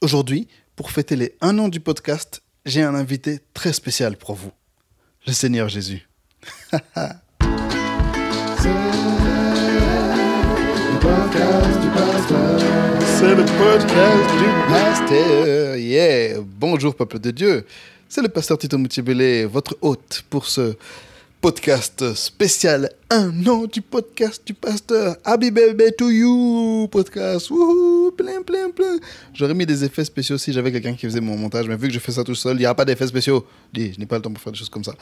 Aujourd'hui, pour fêter les un an du podcast, j'ai un invité très spécial pour vous, le Seigneur Jésus. C'est le podcast du pasteur. Yeah. Bonjour peuple de Dieu. C'est le pasteur Tito Moutibélé, votre hôte pour ce podcast spécial un an du podcast du pasteur. Happy baby to you podcast plein, plein, plein. J'aurais mis des effets spéciaux si j'avais quelqu'un qui faisait mon montage, mais vu que je fais ça tout seul, il n'y aura pas d'effets spéciaux. Dis, je n'ai pas le temps pour faire des choses comme ça.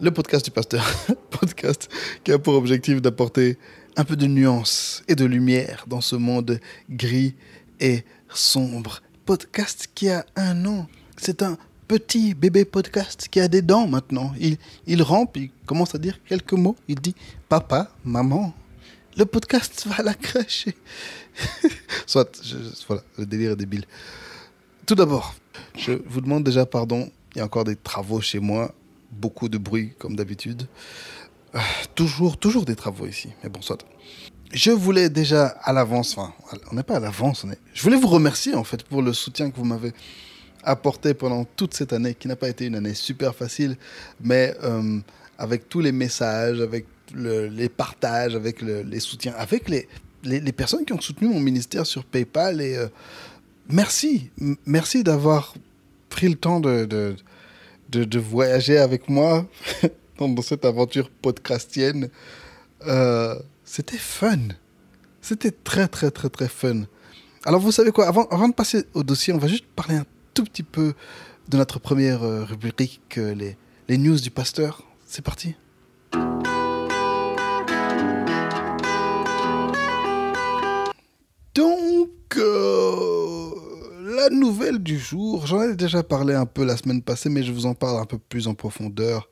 Le podcast du pasteur, podcast qui a pour objectif d'apporter un peu de nuance et de lumière dans ce monde gris et sombre. Podcast qui a un an. C'est un petit bébé podcast qui a des dents maintenant. Il, il rampe, il commence à dire quelques mots. Il dit papa, maman. Le podcast va à la crèche. Soit, voilà, le délire est débile. Tout d'abord, je vous demande déjà pardon. Il y a encore des travaux chez moi, beaucoup de bruit comme d'habitude. Euh, toujours, toujours des travaux ici. Mais bon, soit. Je voulais déjà à l'avance, enfin, on n'est pas à l'avance, Je voulais vous remercier en fait pour le soutien que vous m'avez apporté pendant toute cette année, qui n'a pas été une année super facile, mais euh, avec tous les messages, avec les partages, avec les soutiens, avec les, les, personnes qui ont soutenu mon ministère sur PayPal. Et euh, merci, merci d'avoir pris le temps de, de, voyager avec moi dans, cette aventure podcastienne. Euh, c'était fun. C'était très, très, très, très fun. Alors, vous savez quoi, avant, de passer au dossier, on va juste parler un tout petit peu de notre première euh, rubrique, les, les news du pasteur. C'est parti. du jour, j'en ai déjà parlé un peu la semaine passée, mais je vous en parle un peu plus en profondeur.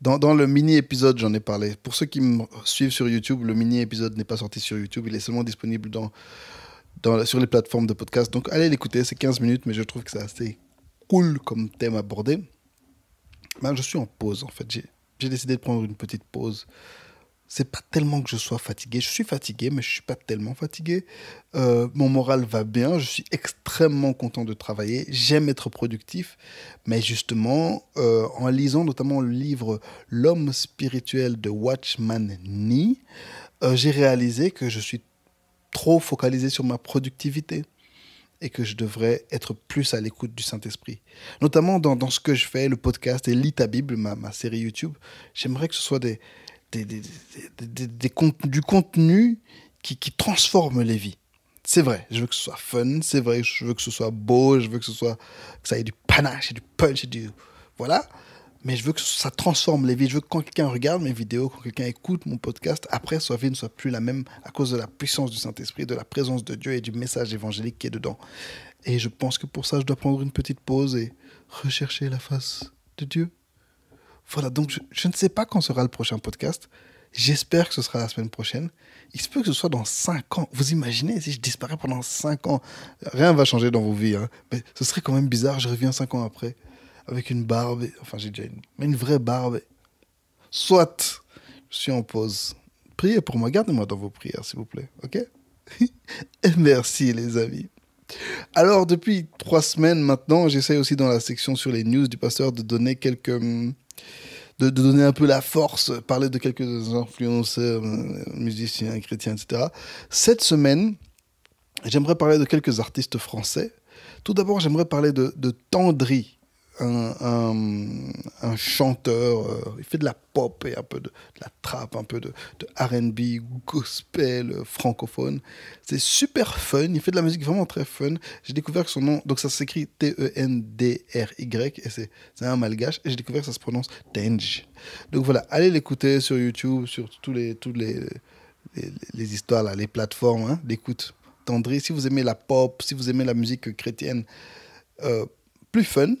Dans, le mini-épisode, j'en ai parlé. Pour ceux qui me suivent sur YouTube, le mini-épisode n'est pas sorti sur YouTube, il est seulement disponible dans, dans, sur les plateformes de podcast. Donc allez l'écouter, c'est 15 minutes, mais je trouve que c'est assez cool comme thème abordé. Ben, je suis en pause en fait, j'ai décidé de prendre une petite pause c'est pas tellement que je sois fatigué. Je suis fatigué, mais je suis pas tellement fatigué. Euh, mon moral va bien. Je suis extrêmement content de travailler. J'aime être productif. Mais justement, euh, en lisant notamment le livre L'homme spirituel de Watchman Nee, euh, j'ai réalisé que je suis trop focalisé sur ma productivité et que je devrais être plus à l'écoute du Saint-Esprit. Notamment dans, dans, ce que je fais, le podcast et Lita Bible, ma, ma série YouTube. J'aimerais que ce soit des, des, du contenu qui, transforme les vies. C'est vrai, je veux que ce soit fun, c'est vrai, je veux que ce soit beau, je veux que ce soit que ça ait du panache, et du punch, et du voilà. Mais je veux que ça transforme les vies. Je veux que quand quelqu'un regarde mes vidéos, quand quelqu'un écoute mon podcast, après sa vie ne soit plus la même à cause de la puissance du Saint-Esprit, de la présence de Dieu et du message évangélique qui est dedans. Et je pense que pour ça, je dois prendre une petite pause et rechercher la face de Dieu. Voilà, donc je, ne sais pas quand sera le prochain podcast. J'espère que ce sera la semaine prochaine. Il se peut que ce soit dans cinq ans. Vous imaginez si je disparais pendant cinq ans Rien va changer dans vos vies. Hein. Mais ce serait quand même bizarre, je reviens cinq ans après. Avec une barbe. Enfin, j'ai déjà une, mais une vraie barbe. Soit, je suis en pause. Priez pour moi, gardez-moi dans vos prières, s'il vous plaît. OK Merci, les amis. Alors, depuis trois semaines maintenant, j'essaye aussi dans la section sur les news du pasteur de donner quelques hum, de, donner un peu la force, parler de quelques influenceurs, euh, musiciens, chrétiens, etc. Cette semaine, j'aimerais parler de quelques artistes français. Tout d'abord, j'aimerais parler de, de Tendry un, chanteur, euh, il fait de la pop et un peu de, la trap, un peu de, de RB, gospel, euh, francophone. C'est super fun, il fait de la musique vraiment très fun. J'ai découvert que son nom, donc ça s'écrit T-E-N-D-R-Y, et c'est un malgache, et j'ai découvert que ça se prononce Tenj. Donc voilà, allez l'écouter sur YouTube, sur tous les, tous les, les, histoires, les plateformes hein, d'écoute. Tendré, si vous aimez la pop, si vous aimez la musique chrétienne, euh, plus fun,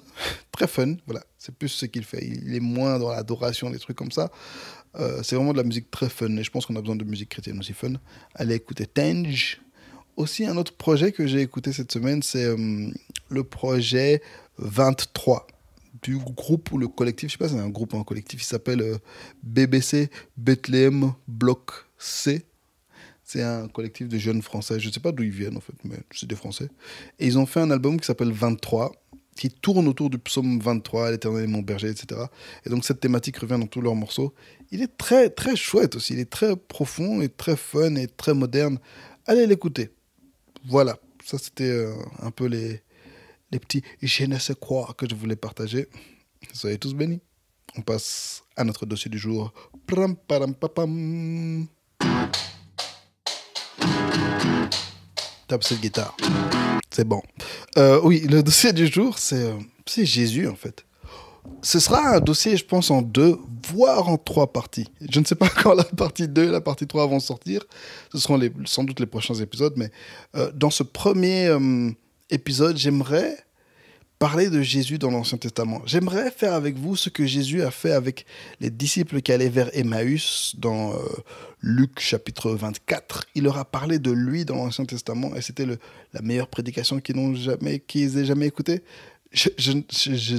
très fun. Voilà, c'est plus ce qu'il fait. Il est moins dans l'adoration, des trucs comme ça. Euh, c'est vraiment de la musique très fun. Et je pense qu'on a besoin de musique chrétienne aussi fun. Allez écouter Tange. Aussi, un autre projet que j'ai écouté cette semaine, c'est euh, le projet 23 du groupe ou le collectif, je sais pas si c'est un groupe ou un collectif, il s'appelle euh, BBC Bethlehem Block C. C'est un collectif de jeunes français, je ne sais pas d'où ils viennent en fait, mais c'est des français. Et ils ont fait un album qui s'appelle 23, qui tourne autour du psaume 23, l'Éternel est mon berger, etc. Et donc cette thématique revient dans tous leurs morceaux. Il est très très chouette aussi, il est très profond et très fun et très moderne. Allez l'écouter. Voilà, ça c'était euh, un peu les, les petits je ne sais quoi que je voulais partager. Soyez tous bénis. On passe à notre dossier du jour. Tape cette guitare. C'est bon. Euh, oui, le dossier du jour, euh, c'est Jésus, en fait. Ce sera un dossier, je pense, en deux, voire en trois parties. Je ne sais pas quand la partie 2 et la partie 3 vont sortir. Ce seront sans doute les prochains épisodes, mais euh, dans ce premier épisode, j'aimerais parler de Jésus dans l'Ancien Testament. J'aimerais faire avec vous ce que Jésus a fait avec les disciples qui allaient vers Emmaüs dans euh, Luc chapitre 24. Il leur a parlé de lui dans l'Ancien Testament et c'était la meilleure prédication qu'ils n'ont jamais, aient jamais écoutée. Je ne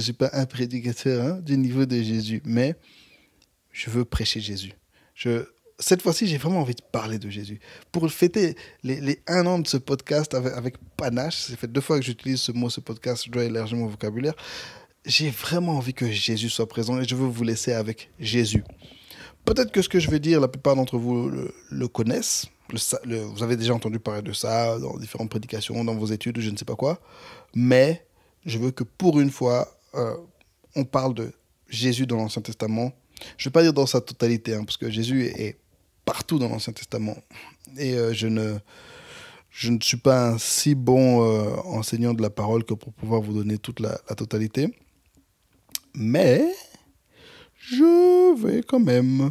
suis pas un prédicateur hein, du niveau de Jésus, mais je veux prêcher Jésus. Je, cette fois-ci, j'ai vraiment envie de parler de Jésus. Pour fêter les, un an de ce podcast avec, panache, c'est fait deux fois que j'utilise ce mot, ce podcast, je dois élargir mon vocabulaire. J'ai vraiment envie que Jésus soit présent et je veux vous laisser avec Jésus. Peut-être que ce que je vais dire, la plupart d'entre vous le, connaissent. Le, vous avez déjà entendu parler de ça dans différentes prédications, dans vos études, je ne sais pas quoi. Mais je veux que pour une fois, euh, on parle de Jésus dans l'Ancien Testament. Je ne vais pas dire dans sa totalité, hein, parce que Jésus est partout dans l'Ancien Testament. Et euh, je, ne, suis pas un si bon euh, enseignant de la parole que pour pouvoir vous donner toute la, la totalité. Mais je vais quand même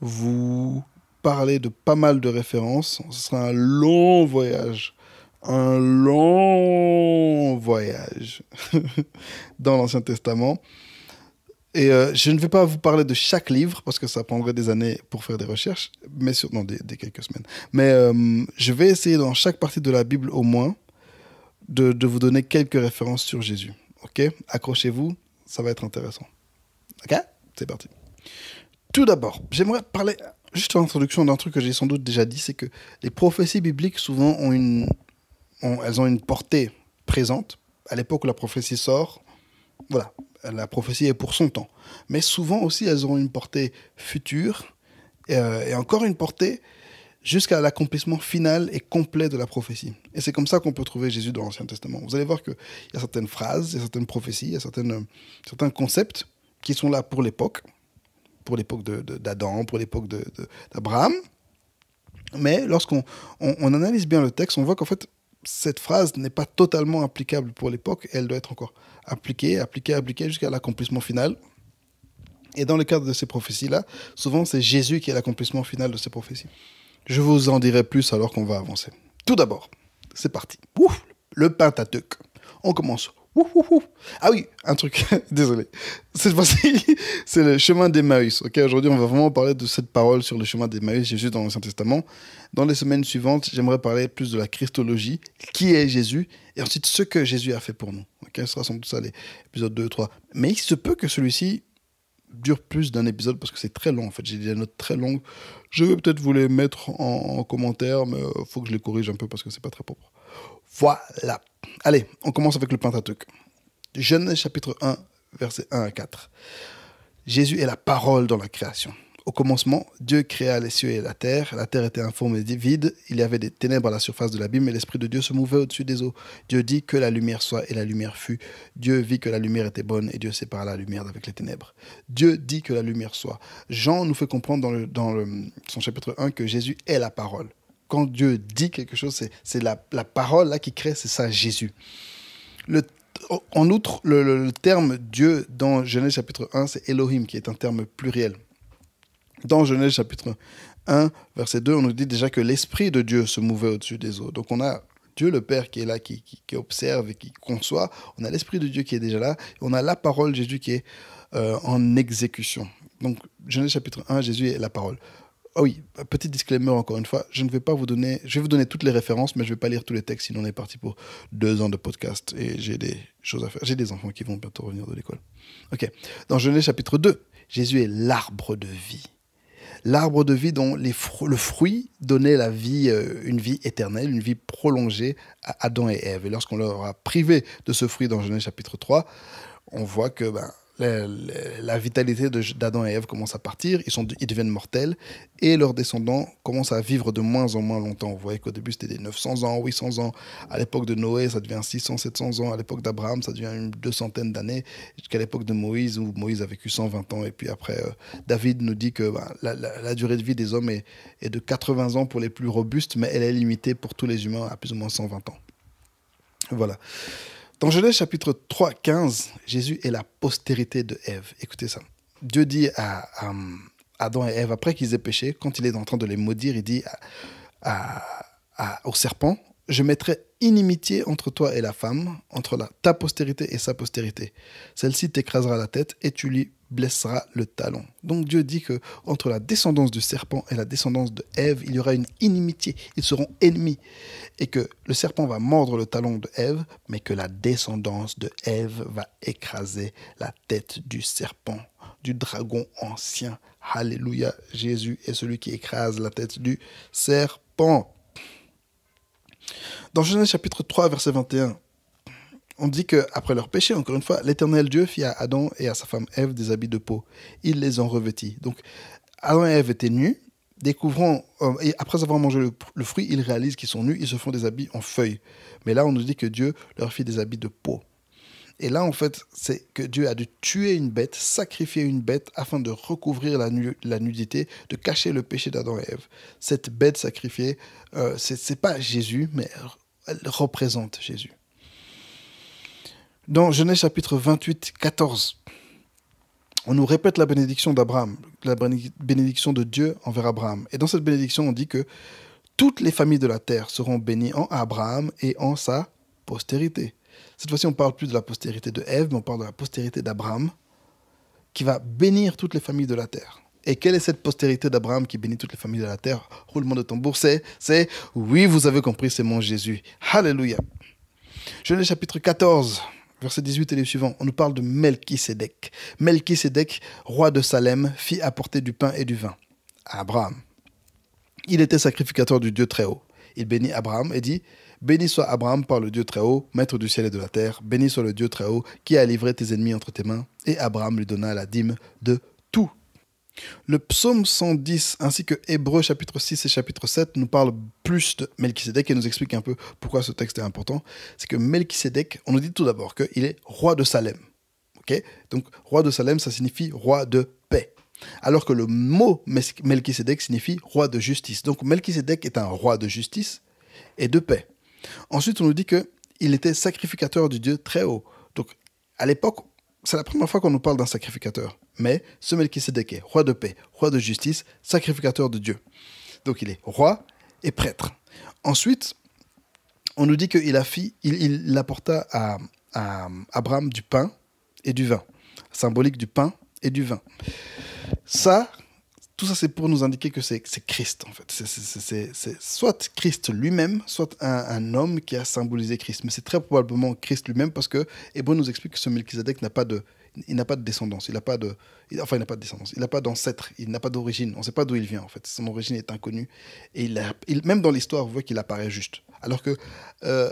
vous parler de pas mal de références. Ce sera un long voyage. Un long voyage dans l'Ancien Testament. Et euh, je ne vais pas vous parler de chaque livre parce que ça prendrait des années pour faire des recherches, mais sur, non, des, quelques semaines. Mais euh, je vais essayer dans chaque partie de la Bible au moins de, vous donner quelques références sur Jésus. Ok Accrochez-vous, ça va être intéressant. Ok C'est parti. Tout d'abord, j'aimerais parler juste en introduction d'un truc que j'ai sans doute déjà dit, c'est que les prophéties bibliques souvent ont une, elles ont une portée présente à l'époque où la prophétie sort. Voilà, la prophétie est pour son temps. Mais souvent aussi, elles ont une portée future euh, et, encore une portée jusqu'à l'accomplissement final et complet de la prophétie. Et c'est comme ça qu'on peut trouver Jésus dans l'Ancien Testament. Vous allez voir qu'il y a certaines phrases, il y a certaines prophéties, il y a certains concepts qui sont là pour l'époque, pour l'époque d'Adam, pour l'époque d'Abraham. Mais lorsqu'on analyse bien le texte, on voit qu'en fait, cette phrase n'est pas totalement applicable pour l'époque, elle doit être encore appliquée, appliquée, appliquée jusqu'à l'accomplissement final. Et dans le cadre de ces prophéties-là, souvent c'est Jésus qui est l'accomplissement final de ces prophéties. Je vous en dirai plus alors qu'on va avancer. Tout d'abord, c'est parti. Ouf, le Pentateuque. On commence ah oui, un truc, désolé. Cette fois-ci, c'est le chemin d'Emmaüs. Ok, Aujourd'hui, on va vraiment parler de cette parole sur le chemin d'Emmaüs, Jésus dans l'Ancien Testament. Dans les semaines suivantes, j'aimerais parler plus de la Christologie, qui est Jésus, et ensuite ce que Jésus a fait pour nous. Ok, Ce sera sans doute ça, les épisodes 2 et 3. Mais il se peut que celui-ci dure plus d'un épisode parce que c'est très long en fait. J'ai des notes très longues. Je vais peut-être vous les mettre en, commentaire, mais il euh, faut que je les corrige un peu parce que c'est pas très propre. Voilà. Allez, on commence avec le Pentateuch. Genèse chapitre 1, versets 1 à 4. Jésus est la parole dans la création. Au commencement, Dieu créa les cieux et la terre. La terre était informe et vide. Il y avait des ténèbres à la surface de l'abîme et l'Esprit de Dieu se mouvait au-dessus des eaux. Dieu dit que la lumière soit et la lumière fut. Dieu vit que la lumière était bonne et Dieu sépara la lumière avec les ténèbres. Dieu dit que la lumière soit. Jean nous fait comprendre dans, le, dans son chapitre 1 que Jésus est la parole quand Dieu dit quelque chose, c'est la, parole là qui crée, c'est ça Jésus. Le, en outre, le, terme Dieu dans Genèse chapitre 1, c'est Elohim, qui est un terme pluriel. Dans Genèse chapitre 1, verset 2, on nous dit déjà que l'Esprit de Dieu se mouvait au-dessus des eaux. Donc on a Dieu le Père qui est là, qui, observe et qui conçoit. On a l'Esprit de Dieu qui est déjà là. on a la parole Jésus qui est euh, en exécution. Donc Genèse chapitre 1, Jésus est la parole. Ah oui, petit disclaimer encore une fois, je ne vais pas vous donner, je vais vous donner toutes les références, mais je ne vais pas lire tous les textes, sinon on est parti pour deux ans de podcast et j'ai des choses à faire. J'ai des enfants qui vont bientôt revenir de l'école. Ok, dans Genèse chapitre 2, Jésus est l'arbre de vie. L'arbre de vie dont les le fruit donnait la vie, euh, une vie éternelle, une vie prolongée à Adam et Ève. Et lorsqu'on leur a privé de ce fruit dans Genèse chapitre 3, on voit que ben, la, vitalité d'Adam et Ève commence à partir, ils, sont, ils deviennent mortels, et leurs descendants commencent à vivre de moins en moins longtemps. Vous voyez qu'au début, c'était des 900 ans, 800 ans. À l'époque de Noé, ça devient 600, 700 ans. À l'époque d'Abraham, ça devient une deux centaines d'années, jusqu'à l'époque de Moïse, où Moïse a vécu 120 ans. Et puis après, euh, David nous dit que ben, la, durée de vie des hommes est, est de 80 ans pour les plus robustes, mais elle est limitée pour tous les humains à plus ou moins 120 ans. Voilà. Dans Genèse chapitre 3, 15, Jésus est la postérité de Ève. Écoutez ça. Dieu dit à, Adam et Ève, après qu'ils aient péché, quand il est en train de les maudire, il dit au serpent, je mettrai inimitié entre toi et la femme, entre ta postérité et sa postérité. Celle-ci t'écrasera la tête et tu lui blessera le talon. Donc Dieu dit que entre la descendance du serpent et la descendance de Ève, il y aura une inimitié, ils seront ennemis et que le serpent va mordre le talon de Ève, mais que la descendance de Ève va écraser la tête du serpent, du dragon ancien. Alléluia, Jésus est celui qui écrase la tête du serpent. Dans Genèse chapitre 3 verset 21, on dit après leur péché, encore une fois, l'éternel Dieu fit à Adam et à sa femme Ève des habits de peau. Ils les ont revêtit. Donc, Adam et Ève étaient nus. Découvrant, euh, et après avoir mangé le, fruit, ils réalisent qu'ils sont nus, ils se font des habits en feuilles. Mais là, on nous dit que Dieu leur fit des habits de peau. Et là, en fait, c'est que Dieu a dû tuer une bête, sacrifier une bête, afin de recouvrir la, nudité, de cacher le péché d'Adam et Ève. Cette bête sacrifiée, euh, ce n'est pas Jésus, mais elle représente Jésus. Dans Genèse chapitre 28, 14, on nous répète la bénédiction d'Abraham, la bénédiction de Dieu envers Abraham. Et dans cette bénédiction, on dit que toutes les familles de la terre seront bénies en Abraham et en sa postérité. Cette fois-ci, on parle plus de la postérité de Ève, mais on parle de la postérité d'Abraham, qui va bénir toutes les familles de la terre. Et quelle est cette postérité d'Abraham qui bénit toutes les familles de la terre Roulement de tambour, c'est, oui, vous avez compris, c'est mon Jésus. Hallelujah Genèse chapitre 14, verset 18 et les suivants, on nous parle de Melchisédek. Melchisédek, roi de Salem, fit apporter du pain et du vin à Abraham. Il était sacrificateur du Dieu très haut. Il bénit Abraham et dit Béni soit Abraham par le Dieu très haut, maître du ciel et de la terre. Béni soit le Dieu très haut qui a livré tes ennemis entre tes mains. Et Abraham lui donna la dîme de le psaume 110 ainsi que Hébreu chapitre 6 et chapitre 7 nous parlent plus de Melchisédek et nous expliquent un peu pourquoi ce texte est important. C'est que Melchisédek, on nous dit tout d'abord qu'il est roi de Salem. Donc roi de Salem, ça signifie roi de paix. Alors que le mot Melchisédek signifie roi de justice. Donc Melchisédek est un roi de justice et de paix. Ensuite, on nous dit que il était sacrificateur du Dieu très haut. Donc à l'époque, c'est la première fois qu'on nous parle d'un sacrificateur. Mais ce Melchisedec est roi de paix, roi de justice, sacrificateur de Dieu. Donc il est roi et prêtre. Ensuite, on nous dit qu'il a il, apporta à, à Abraham du pain et du vin. Symbolique du pain et du vin. Ça, tout ça, c'est pour nous indiquer que c'est Christ, en fait. C'est soit Christ lui-même, soit un, homme qui a symbolisé Christ. Mais c'est très probablement Christ lui-même parce que Hébreu nous explique que ce Melchizedek n'a pas de, il n'a pas de descendance, il n'a pas de, enfin il n'a pas de descendance, il n'a pas d'ancêtre, il n'a pas d'origine. On ne sait pas d'où il vient en fait. Son origine est inconnue et même dans l'histoire, on voit qu'il apparaît juste. Alors que euh,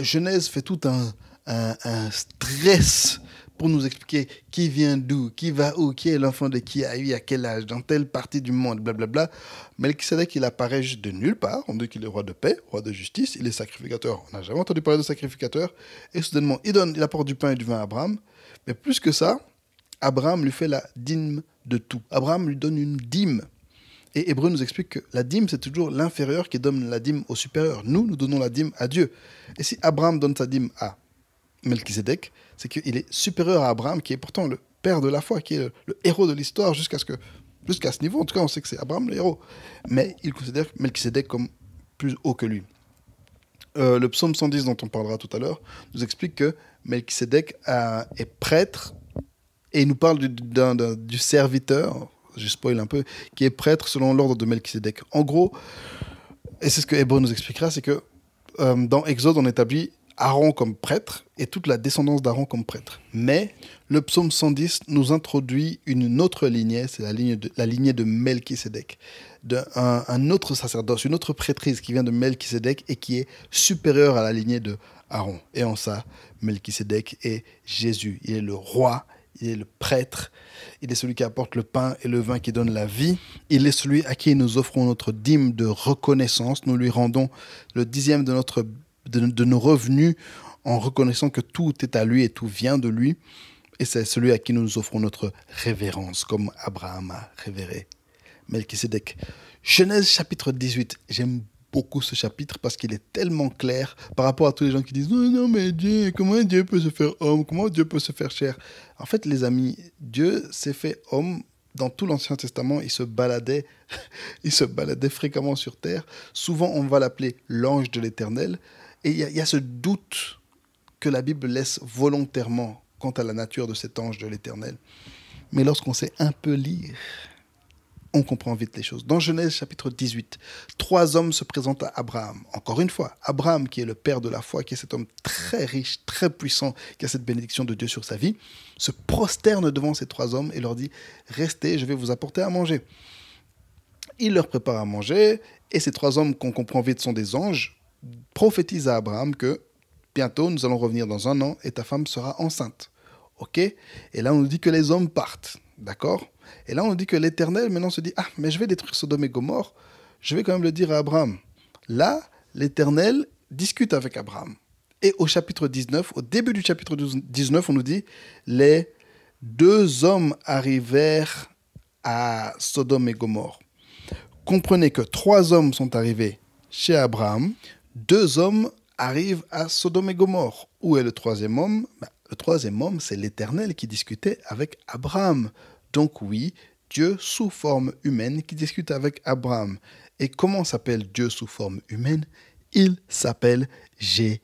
Genèse fait tout un stress pour nous expliquer qui vient d'où, qui va où, qui est l'enfant de qui a eu à quel âge, dans telle partie du monde, blablabla. Melchizedek, il apparaît juste de nulle part. On dit qu'il est roi de paix, roi de justice, il est sacrificateur. On n'a jamais entendu parler de sacrificateur. Et soudainement, il, donne, il apporte du pain et du vin à Abraham. Mais plus que ça, Abraham lui fait la dîme de tout. Abraham lui donne une dîme. Et Hébreu nous explique que la dîme, c'est toujours l'inférieur qui donne la dîme au supérieur. Nous, nous donnons la dîme à Dieu. Et si Abraham donne sa dîme à Melchizedek, c'est qu'il est supérieur à Abraham, qui est pourtant le père de la foi, qui est le, héros de l'histoire jusqu'à ce que ce niveau. En tout cas, on sait que c'est Abraham le héros. Mais il considère Melchizedek comme plus haut que lui. Euh, le psaume 110 dont on parlera tout à l'heure nous explique que Melchizedek euh, est prêtre et il nous parle du, serviteur, je spoil un peu, qui est prêtre selon l'ordre de Melchizedek. En gros, et c'est ce que Hébreu nous expliquera, c'est que euh, dans Exode, on établit Aaron comme prêtre et toute la descendance d'Aaron comme prêtre. Mais le psaume 110 nous introduit une autre lignée, c'est la, ligne la lignée de Melchisedec, de un, autre sacerdoce, une autre prêtrise qui vient de Melchisedec et qui est supérieure à la lignée de Aaron. Et en ça, Melchisedec est Jésus. Il est le roi, il est le prêtre, il est celui qui apporte le pain et le vin qui donne la vie. Il est celui à qui nous offrons notre dîme de reconnaissance. Nous lui rendons le dixième de notre de, nos revenus en reconnaissant que tout est à lui et tout vient de lui. Et c'est celui à qui nous offrons notre révérence, comme Abraham a révéré Melchizedek. Genèse chapitre 18. J'aime beaucoup ce chapitre parce qu'il est tellement clair par rapport à tous les gens qui disent non, non, mais Dieu, comment Dieu peut se faire homme Comment Dieu peut se faire chair En fait, les amis, Dieu s'est fait homme dans tout l'Ancien Testament, il se baladait, il se baladait fréquemment sur terre. Souvent, on va l'appeler l'ange de l'Éternel, et il y, a ce doute que la Bible laisse volontairement quant à la nature de cet ange de l'Éternel. Mais lorsqu'on sait un peu lire, on comprend vite les choses. Dans Genèse chapitre 18, trois hommes se présentent à Abraham. Encore une fois, Abraham qui est le père de la foi, qui est cet homme très riche, très puissant, qui a cette bénédiction de Dieu sur sa vie, se prosterne devant ces trois hommes et leur dit, restez, je vais vous apporter à manger. Il leur prépare à manger et ces trois hommes qu'on comprend vite sont des anges prophétise à Abraham que bientôt nous allons revenir dans un an et ta femme sera enceinte. Ok Et là on nous dit que les hommes partent. D'accord Et là on nous dit que l'Éternel maintenant se dit, ah mais je vais détruire Sodome et Gomorre, je vais quand même le dire à Abraham. Là, l'Éternel discute avec Abraham. Et au chapitre 19, au début du chapitre 19, on nous dit, les deux hommes arrivèrent à Sodome et Gomorre. Comprenez que trois hommes sont arrivés chez Abraham, deux hommes arrivent à Sodome et Gomorre. Où est le troisième homme ben, Le troisième homme, c'est l'Éternel qui discutait avec Abraham. Donc oui, Dieu sous forme humaine qui discute avec Abraham. Et comment s'appelle Dieu sous forme humaine Il s'appelle Jésus.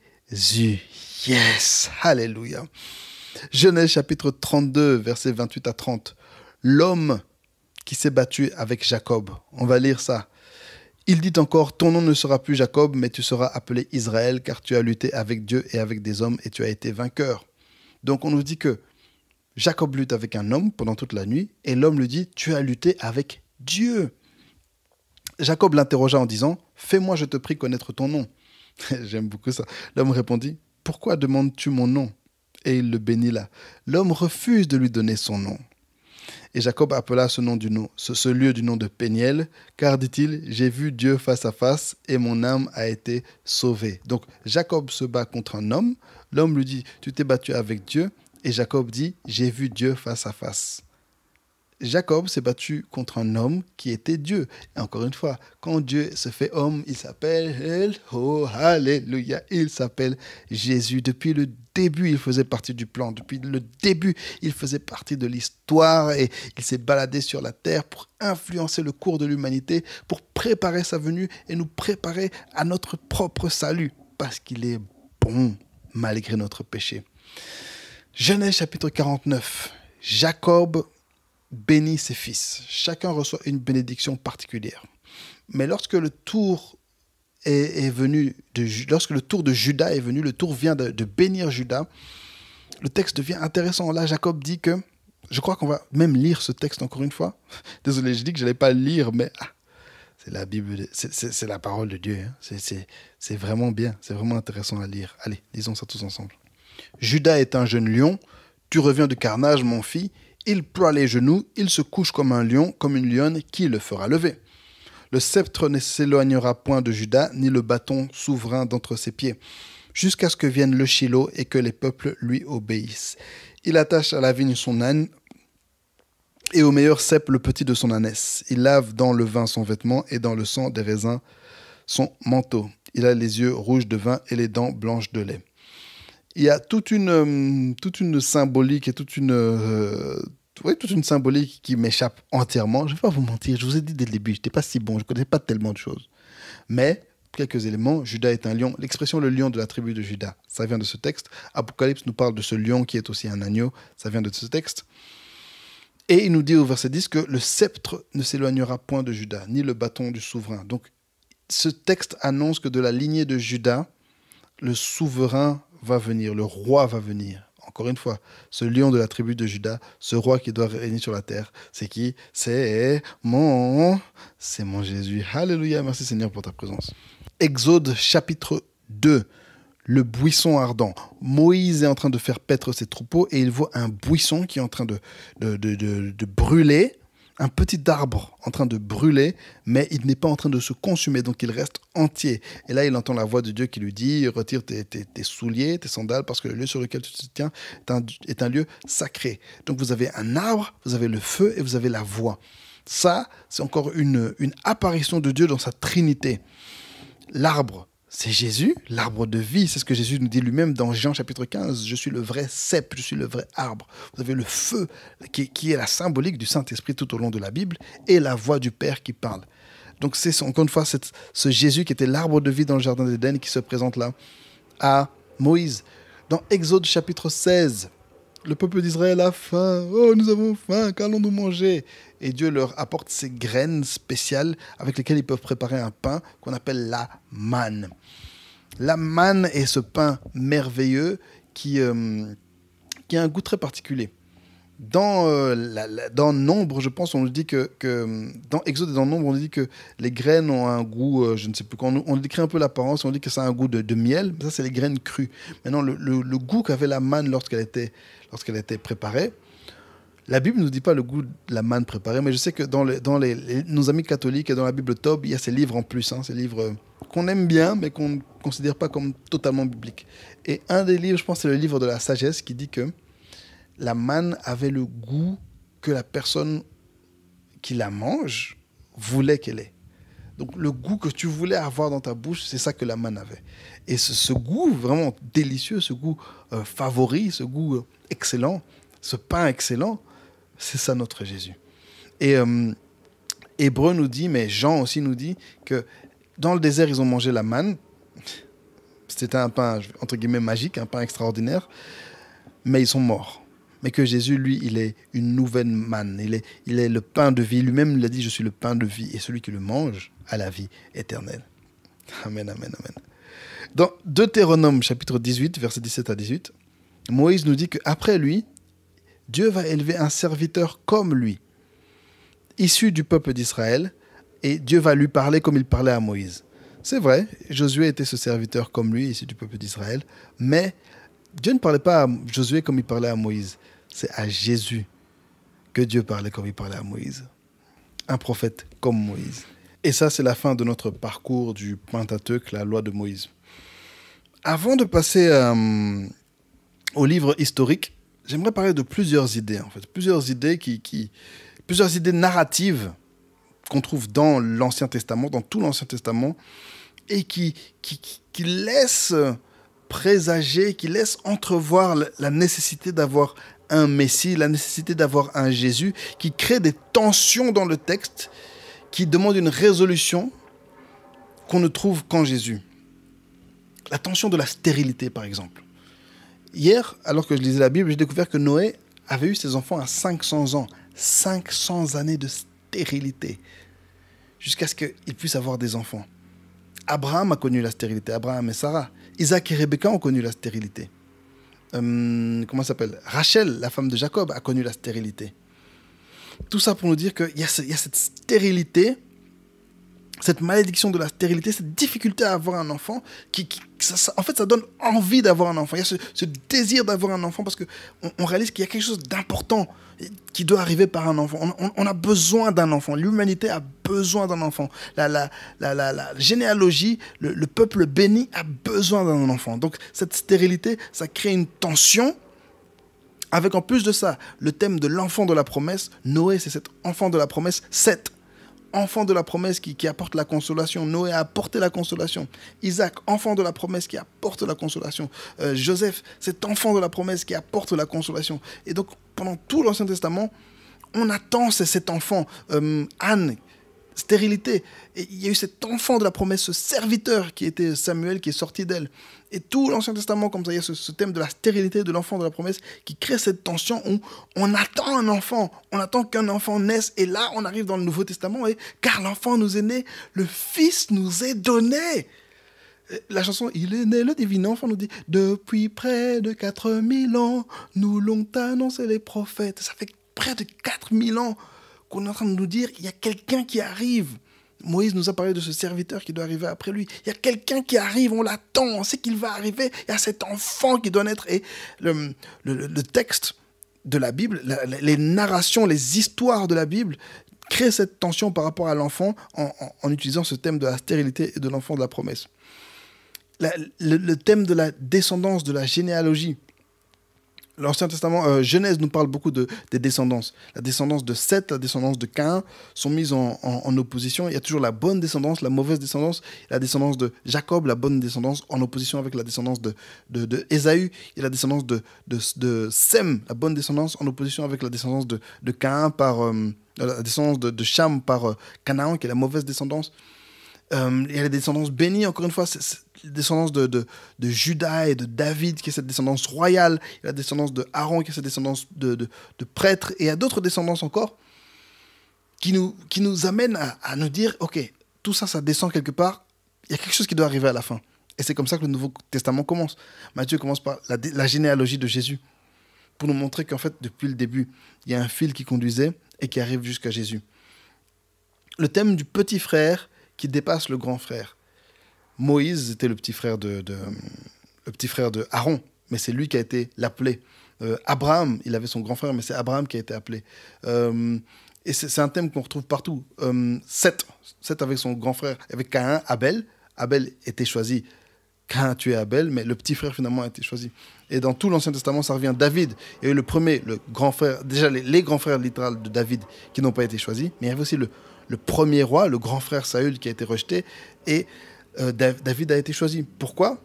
Yes, alléluia. Genèse chapitre 32, versets 28 à 30. L'homme qui s'est battu avec Jacob. On va lire ça. Il dit encore, ton nom ne sera plus Jacob, mais tu seras appelé Israël, car tu as lutté avec Dieu et avec des hommes, et tu as été vainqueur. Donc on nous dit que Jacob lutte avec un homme pendant toute la nuit, et l'homme lui dit, tu as lutté avec Dieu. Jacob l'interrogea en disant, fais-moi, je te prie, connaître ton nom. J'aime beaucoup ça. L'homme répondit, pourquoi demandes-tu mon nom Et il le bénit là. L'homme refuse de lui donner son nom. Et Jacob appela ce, nom du nom, lieu du nom de Péniel, car dit-il, j'ai vu Dieu face à face et mon âme a été sauvée. Donc Jacob se bat contre un homme, l'homme lui dit, tu t'es battu avec Dieu, et Jacob dit, j'ai vu Dieu face à face. Jacob s'est battu contre un homme qui était Dieu. Et encore une fois, quand Dieu se fait homme, il s'appelle, oh, alléluia, il s'appelle Jésus. Depuis le début, il faisait partie du plan. Depuis le début, il faisait partie de l'histoire et il s'est baladé sur la terre pour influencer le cours de l'humanité, pour préparer sa venue et nous préparer à notre propre salut, parce qu'il est bon malgré notre péché. Genèse chapitre 49. Jacob bénit ses fils. Chacun reçoit une bénédiction particulière. Mais lorsque le tour est, venu, de, lorsque le tour de Judas est venu, le tour vient de, bénir Judas, le texte devient intéressant. Là, Jacob dit que, je crois qu'on va même lire ce texte encore une fois. Désolé, je dis que je n'allais pas lire, mais ah, c'est la Bible, c'est la parole de Dieu. Hein. C'est vraiment bien, c'est vraiment intéressant à lire. Allez, lisons ça tous ensemble. Judas est un jeune lion. Tu reviens du carnage, mon fils il ploie les genoux, il se couche comme un lion, comme une lionne, qui le fera lever Le sceptre ne s'éloignera point de Judas, ni le bâton souverain d'entre ses pieds, jusqu'à ce que vienne le Shiloh et que les peuples lui obéissent. Il attache à la vigne son âne, et au meilleur cep le petit de son ânesse. Il lave dans le vin son vêtement et dans le sang des raisins son manteau. Il a les yeux rouges de vin et les dents blanches de lait il y a toute une, euh, toute une symbolique et toute une, euh, toute une symbolique qui m'échappe entièrement. Je ne vais pas vous mentir, je vous ai dit dès le début, je n'étais pas si bon, je ne connaissais pas tellement de choses. Mais quelques éléments, Judas est un lion. L'expression le lion de la tribu de Judas, ça vient de ce texte. Apocalypse nous parle de ce lion qui est aussi un agneau, ça vient de ce texte. Et il nous dit au verset 10 que le sceptre ne s'éloignera point de Judas, ni le bâton du souverain. Donc ce texte annonce que de la lignée de Judas, le souverain va venir, le roi va venir. Encore une fois, ce lion de la tribu de Juda, ce roi qui doit régner sur la terre, c'est qui C'est mon, c'est mon Jésus. Alléluia, merci Seigneur pour ta présence. Exode chapitre 2 le buisson ardent. Moïse est en train de faire paître ses troupeaux et il voit un buisson qui est en train de, de, de, de brûler un petit arbre en train de brûler, mais il n'est pas en train de se consumer, donc il reste entier. Et là, il entend la voix de Dieu qui lui dit, retire tes, souliers, tes sandales, parce que le lieu sur lequel tu te tiens est un, lieu sacré. Donc vous avez un arbre, vous avez le feu et vous avez la voix. Ça, c'est encore une apparition de Dieu dans sa Trinité. L'arbre, c'est Jésus, l'arbre de vie. C'est ce que Jésus nous dit lui-même dans Jean chapitre 15. Je suis le vrai cep, je suis le vrai arbre. Vous avez le feu qui, qui est la symbolique du Saint-Esprit tout au long de la Bible et la voix du Père qui parle. Donc c'est encore une fois ce Jésus qui était l'arbre de vie dans le Jardin d'Éden qui se présente là à Moïse. Dans Exode chapitre 16, le peuple d'Israël a faim. Oh, nous avons faim, qu'allons-nous manger Et Dieu leur apporte ces graines spéciales avec lesquelles ils peuvent préparer un pain qu'on appelle la manne. La manne est ce pain merveilleux qui, euh, qui a un goût très particulier dans, euh, dans Nombre, je pense, on dit que, que, Dans Exode et dans Nombre, on nous dit que les graines ont un goût, euh, je ne sais plus On, décrit un peu l'apparence, on dit que ça a un goût de, de miel. Ça, c'est les graines crues. Maintenant, le, goût qu'avait la manne lorsqu'elle était, lorsqu'elle était préparée, la Bible ne nous dit pas le goût de la manne préparée, mais je sais que dans, dans les, nos amis catholiques et dans la Bible Tob, il y a ces livres en plus, hein, ces livres euh, qu'on aime bien, mais qu'on ne considère pas comme totalement bibliques. Et un des livres, je pense, c'est le livre de la sagesse qui dit que la manne avait le goût que la personne qui la mange voulait qu'elle ait. Donc le goût que tu voulais avoir dans ta bouche, c'est ça que la manne avait. Et ce, goût vraiment délicieux, ce goût euh, favori, ce goût euh, excellent, ce pain excellent, c'est ça notre Jésus. Et euh, Hébreu nous dit, mais Jean aussi nous dit que dans le désert, ils ont mangé la manne. C'était un pain, entre guillemets, magique, un pain extraordinaire. Mais ils sont morts mais que Jésus, lui, il est une nouvelle manne, il est, il est le pain de vie. Lui-même, il a dit, je suis le pain de vie, et celui qui le mange a la vie éternelle. Amen, amen, amen. Dans Deutéronome chapitre 18, versets 17 à 18, Moïse nous dit qu'après lui, Dieu va élever un serviteur comme lui, issu du peuple d'Israël, et Dieu va lui parler comme il parlait à Moïse. C'est vrai, Josué était ce serviteur comme lui, issu du peuple d'Israël, mais Dieu ne parlait pas à Josué comme il parlait à Moïse. C'est à Jésus que Dieu parlait comme il parlait à Moïse. Un prophète comme Moïse. Et ça, c'est la fin de notre parcours du Pentateuque, la loi de Moïse. Avant de passer euh, au livre historique, j'aimerais parler de plusieurs idées, en fait. Plusieurs idées, qui, plusieurs idées narratives qu'on trouve dans l'Ancien Testament, dans tout l'Ancien Testament, et qui, qui, qui laissent présager, qui laissent entrevoir la nécessité d'avoir un Messie, la nécessité d'avoir un Jésus qui crée des tensions dans le texte, qui demande une résolution qu'on ne trouve qu'en Jésus. La tension de la stérilité, par exemple. Hier, alors que je lisais la Bible, j'ai découvert que Noé avait eu ses enfants à 500 ans. 500 années de stérilité. Jusqu'à ce qu'il puisse avoir des enfants. Abraham a connu la stérilité, Abraham et Sarah. Isaac et Rebecca ont connu la stérilité euh, comment s'appelle Rachel, la femme de Jacob, a connu la stérilité. Tout ça pour nous dire qu'il y, y, a cette stérilité, cette malédiction de la stérilité, cette difficulté à avoir un enfant qui, en fait, ça donne envie d'avoir un enfant. Il y a ce, désir d'avoir un enfant parce qu'on on réalise qu'il y a quelque chose d'important qui doit arriver par un enfant. On, a besoin d'un enfant. L'humanité a besoin d'un enfant. La, la, la, généalogie, le, peuple béni a besoin d'un enfant. Donc cette stérilité, ça crée une tension. Avec en plus de ça, le thème de l'enfant de la promesse, Noé, c'est cet enfant de la promesse, 7 enfant de la promesse qui, apporte la consolation. Noé a apporté la consolation. Isaac, enfant de la promesse qui apporte la consolation. Euh, Joseph, cet enfant de la promesse qui apporte la consolation. Et donc, pendant tout l'Ancien Testament, on attend cet enfant. Euh, Anne, stérilité. Et il y a eu cet enfant de la promesse, ce serviteur qui était Samuel, qui est sorti d'elle. Et tout l'Ancien Testament, comme ça, il y a ce, thème de la stérilité de l'enfant de la promesse qui crée cette tension où on attend un enfant, on attend qu'un enfant naisse. Et là, on arrive dans le Nouveau Testament et car l'enfant nous est né, le Fils nous est donné. La chanson Il est né le divin enfant nous dit Depuis près de 4000 ans, nous l'ont annoncé les prophètes. Ça fait près de 4000 ans qu'on est en train de nous dire, il y a quelqu'un qui arrive. Moïse nous a parlé de ce serviteur qui doit arriver après lui. Il y a quelqu'un qui arrive, on l'attend, on sait qu'il va arriver. Il y a cet enfant qui doit naître. Et le, texte de la Bible, les narrations, les histoires de la Bible créent cette tension par rapport à l'enfant en, utilisant ce thème de la stérilité et de l'enfant de la promesse. le, thème de la descendance, de la généalogie, l'Ancien Testament, euh, Genèse nous parle beaucoup de, des descendances. La descendance de Seth, la descendance de Cain sont mises en, opposition. Il y a toujours la bonne descendance, la mauvaise descendance, la descendance de Jacob, la bonne descendance, en opposition avec la descendance de, de, de Esaü, et la descendance de, de, Sem, la bonne descendance, en opposition avec la descendance de, de par... Euh, la descendance de, Cham par euh, Canaan, qui est la mauvaise descendance il euh, y a la descendance bénie, encore une fois, c'est, descendance de, de, Judas et de David, qui est cette descendance royale, il y a la descendance de Aaron, qui est cette descendance de, de, prêtre, et il y a d'autres descendances encore qui nous, qui nous amènent à, nous dire, OK, tout ça, ça descend quelque part, il y a quelque chose qui doit arriver à la fin. Et c'est comme ça que le Nouveau Testament commence. Matthieu commence par la, généalogie de Jésus, pour nous montrer qu'en fait, depuis le début, il y a un fil qui conduisait et qui arrive jusqu'à Jésus. Le thème du petit frère qui dépasse le grand frère. Moïse était le petit frère de, le petit frère de Aaron, mais c'est lui qui a été l'appelé. Euh, Abraham, il avait son grand frère, mais c'est Abraham qui a été appelé. Euh, et c'est un thème qu'on retrouve partout. Euh, Seth, Seth avec son grand frère, avec Caïn, Abel. Abel était choisi. Caïn a tué Abel, mais le petit frère finalement a été choisi. Et dans tout l'Ancien Testament, ça revient. David il le premier, le grand frère, déjà les, grands frères littéral de David qui n'ont pas été choisis, mais il y avait aussi le, le premier roi, le grand frère Saül qui a été rejeté, et euh, David a été choisi. Pourquoi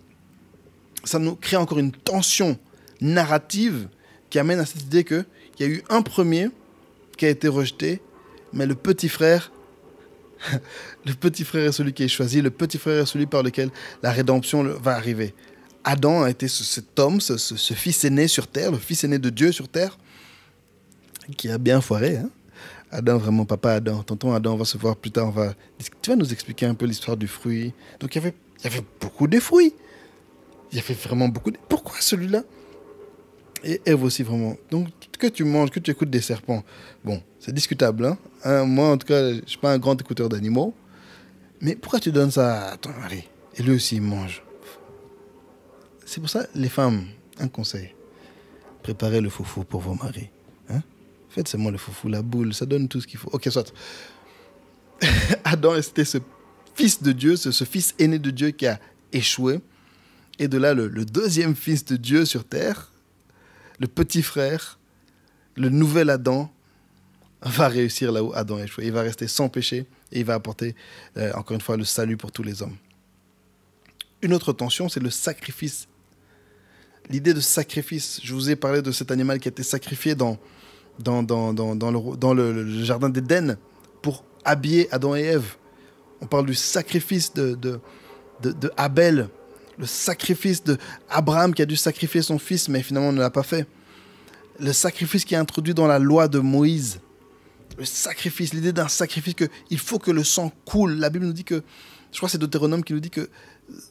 Ça nous crée encore une tension narrative qui amène à cette idée qu'il y a eu un premier qui a été rejeté, mais le petit frère, le petit frère est celui qui est choisi, le petit frère est celui par lequel la rédemption va arriver. Adam a été cet homme, ce, fils aîné sur terre, le fils aîné de Dieu sur terre, qui a bien foiré, hein. Adam, vraiment, papa Adam, tonton Adam, on va se voir plus tard, on va... tu vas nous expliquer un peu l'histoire du fruit. Donc il y avait, il y avait beaucoup de fruits. Il y avait vraiment beaucoup de... Pourquoi celui-là Et Eve aussi, vraiment. Donc que tu manges, que tu écoutes des serpents, bon, c'est discutable. Hein, hein moi, en tout cas, je ne suis pas un grand écouteur d'animaux. Mais pourquoi tu donnes ça à ton mari Et lui aussi, il mange. C'est pour ça, les femmes, un conseil. Préparez le foufou pour vos maris fait, c'est moi le foufou, la boule, ça donne tout ce qu'il faut. Ok, soit. Adam c'était ce fils de Dieu, ce, fils aîné de Dieu qui a échoué. Et de là, le, deuxième fils de Dieu sur terre, le petit frère, le nouvel Adam, va réussir là où Adam a échoué. Il va rester sans péché et il va apporter, euh, encore une fois, le salut pour tous les hommes. Une autre tension, c'est le sacrifice. L'idée de sacrifice. Je vous ai parlé de cet animal qui a été sacrifié dans, dans, dans, le, jardin d'Éden pour habiller Adam et Ève. On parle du sacrifice de, de, Abel, le sacrifice de Abraham qui a dû sacrifier son fils, mais finalement ne l'a pas fait. Le sacrifice qui est introduit dans la loi de Moïse. Le sacrifice, l'idée d'un sacrifice que il faut que le sang coule. La Bible nous dit que, je crois c'est Deutéronome qui nous dit que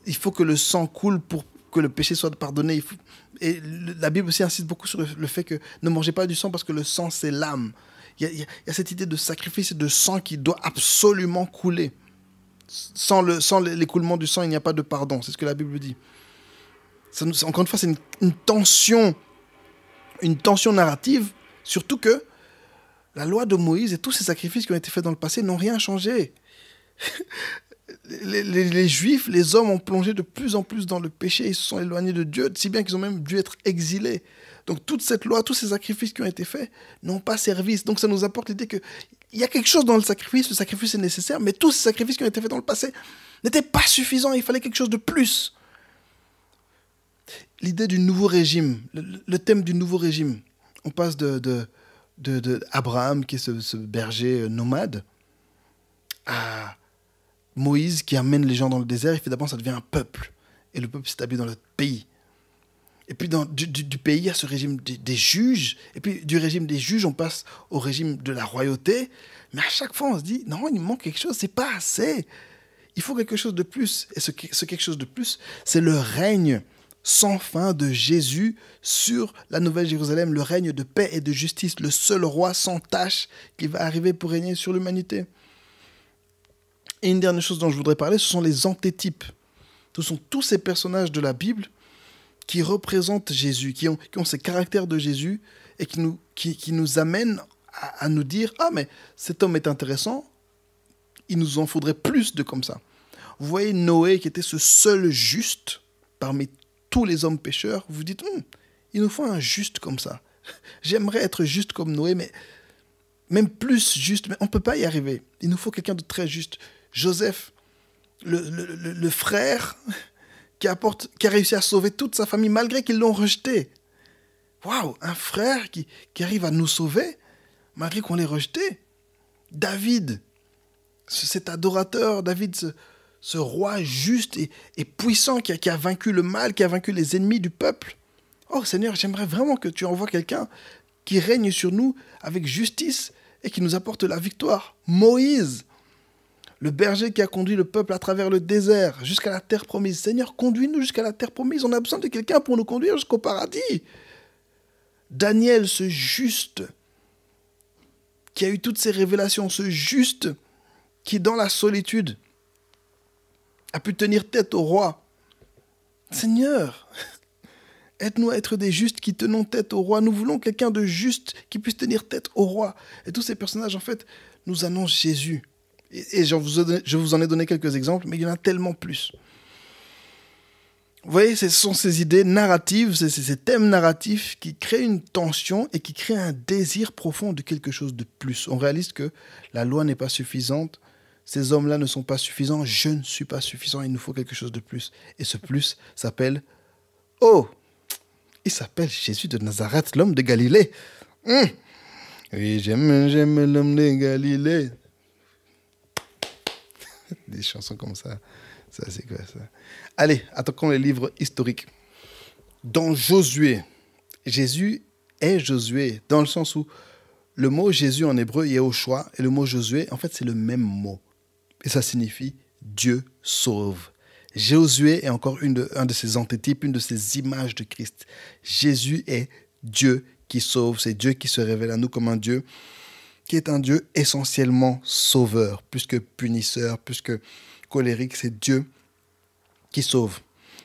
il faut que le sang coule pour que le péché soit pardonné. Il faut... Et la Bible aussi insiste beaucoup sur le fait que ne mangez pas du sang parce que le sang, c'est l'âme. Il, y, a cette idée de sacrifice et de sang qui doit absolument couler. Sans, l'écoulement du sang, il n'y a pas de pardon. C'est ce que la Bible dit. Ça, encore une fois, c'est une, une, tension, une tension narrative, surtout que la loi de Moïse et tous ces sacrifices qui ont été faits dans le passé n'ont rien changé. les, Juifs, les hommes ont plongé de plus en plus dans le péché, ils se sont éloignés de Dieu, si bien qu'ils ont même dû être exilés. Donc toute cette loi, tous ces sacrifices qui ont été faits n'ont pas servi. Donc ça nous apporte l'idée qu'il y a quelque chose dans le sacrifice, le sacrifice est nécessaire, mais tous ces sacrifices qui ont été faits dans le passé n'étaient pas suffisants, il fallait quelque chose de plus. L'idée du nouveau régime, le, thème du nouveau régime, on passe de, Abraham, qui est ce berger euh, nomade, à Moïse qui amène les gens dans le désert, et fait d'abord ça devient un peuple. Et le peuple s'établit dans le pays. Et puis du, pays, il ce régime des, juges. Et puis du régime des juges, on passe au régime de la royauté. Mais à chaque fois, on se dit, non, il manque quelque chose, c'est pas assez. Il faut quelque chose de plus. Et ce, ce quelque chose de plus, c'est le règne sans fin de Jésus sur la Nouvelle Jérusalem, le règne de paix et de justice, le seul roi sans tâche qui va arriver pour régner sur l'humanité. Et une dernière chose dont je voudrais parler, ce sont les antétypes. Ce sont tous ces personnages de la Bible qui représentent Jésus, qui ont, ont ces caractères de Jésus et qui nous, qui, nous amènent à, nous dire Ah, mais cet homme est intéressant, il nous en faudrait plus de comme ça. Vous voyez Noé qui était ce seul juste parmi tous les hommes pécheurs, vous dites hmm, Il nous faut un juste comme ça. J'aimerais être juste comme Noé, mais même plus juste, mais on ne peut pas y arriver. Il nous faut quelqu'un de très juste. Joseph, le, frère qui, a réussi à sauver toute sa famille malgré qu'ils l'ont rejeté. Waouh, un frère qui, arrive à nous sauver malgré qu'on l'ait rejeté. David, cet adorateur, David, ce, roi juste et, puissant qui a, qui a, vaincu le mal, qui a vaincu les ennemis du peuple. Oh Seigneur, j'aimerais vraiment que tu envoies quelqu'un qui règne sur nous avec justice et qui nous apporte la victoire. Moïse, le berger qui a conduit le peuple à travers le désert jusqu'à la terre promise. Seigneur, conduis-nous jusqu'à la terre promise. On a besoin de quelqu'un pour nous conduire jusqu'au paradis. Daniel, ce juste, qui a eu toutes ces révélations, ce juste qui, dans la solitude, a pu tenir tête au roi. Seigneur, aide-nous à être des justes qui tenons tête au roi. Nous voulons quelqu'un de juste qui puisse tenir tête au roi. Et tous ces personnages, en fait, nous annoncent Jésus. Et, je, vous je vous en ai donné quelques exemples, mais il y en a tellement plus. Vous voyez, ce sont ces idées narratives, ces, ces thèmes narratifs qui créent une tension et qui créent un désir profond de quelque chose de plus. On réalise que la loi n'est pas suffisante, ces hommes-là ne sont pas suffisants, je ne suis pas suffisant, il nous faut quelque chose de plus. Et ce plus s'appelle, oh, il s'appelle Jésus de Nazareth, l'homme de Galilée. Hum. Oui, j'aime, j'aime l'homme de Galilée. des chansons comme ça. Ça, c'est quoi ça Allez, attaquons les livres historiques. Dans Josué, Jésus est Josué, dans le sens où le mot Jésus en hébreu, choix, et le mot Josué, en fait, c'est le même mot. Et ça signifie Dieu sauve. Josué est encore une de, un de ces antétypes, une de ces images de Christ. Jésus est Dieu qui sauve, c'est Dieu qui se révèle à nous comme un Dieu qui est un Dieu essentiellement sauveur, plus que punisseur, plus que colérique, c'est Dieu qui sauve.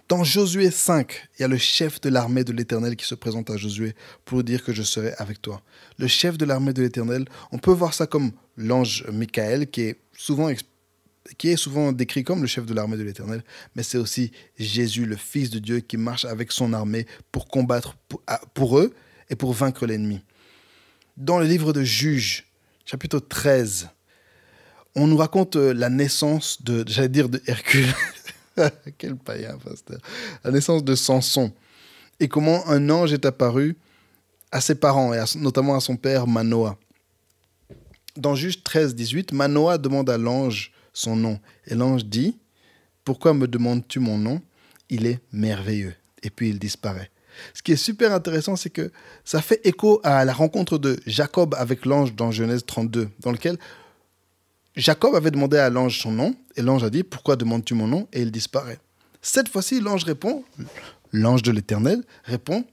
Dans Josué 5, il y a le chef de l'armée de l'Éternel qui se présente à Josué pour dire que je serai avec toi. Le chef de l'armée de l'Éternel, on peut voir ça comme l'ange Michael qui est souvent qui est souvent décrit comme le chef de l'armée de l'Éternel, mais c'est aussi Jésus, le Fils de Dieu, qui marche avec son armée pour combattre pour eux et pour vaincre l'ennemi. Dans le livre de Juges, chapitre 13, on nous raconte euh, la naissance de, j'allais dire de Hercule. Quel païen, pasteur. La naissance de Samson. Et comment un ange est apparu à ses parents, et notamment à son père Manoah. Dans Juge 13, 18, Manoah demande à l'ange son nom. Et l'ange dit Pourquoi me demandes-tu mon nom Il est merveilleux. Et puis il disparaît. Ce qui est super intéressant, c'est que ça fait écho à la rencontre de Jacob avec l'ange dans Genèse 32, dans lequel Jacob avait demandé à l'ange son nom, et l'ange a dit, pourquoi demandes-tu mon nom Et il disparaît. Cette fois-ci, l'ange répond, l'ange de l'Éternel répond,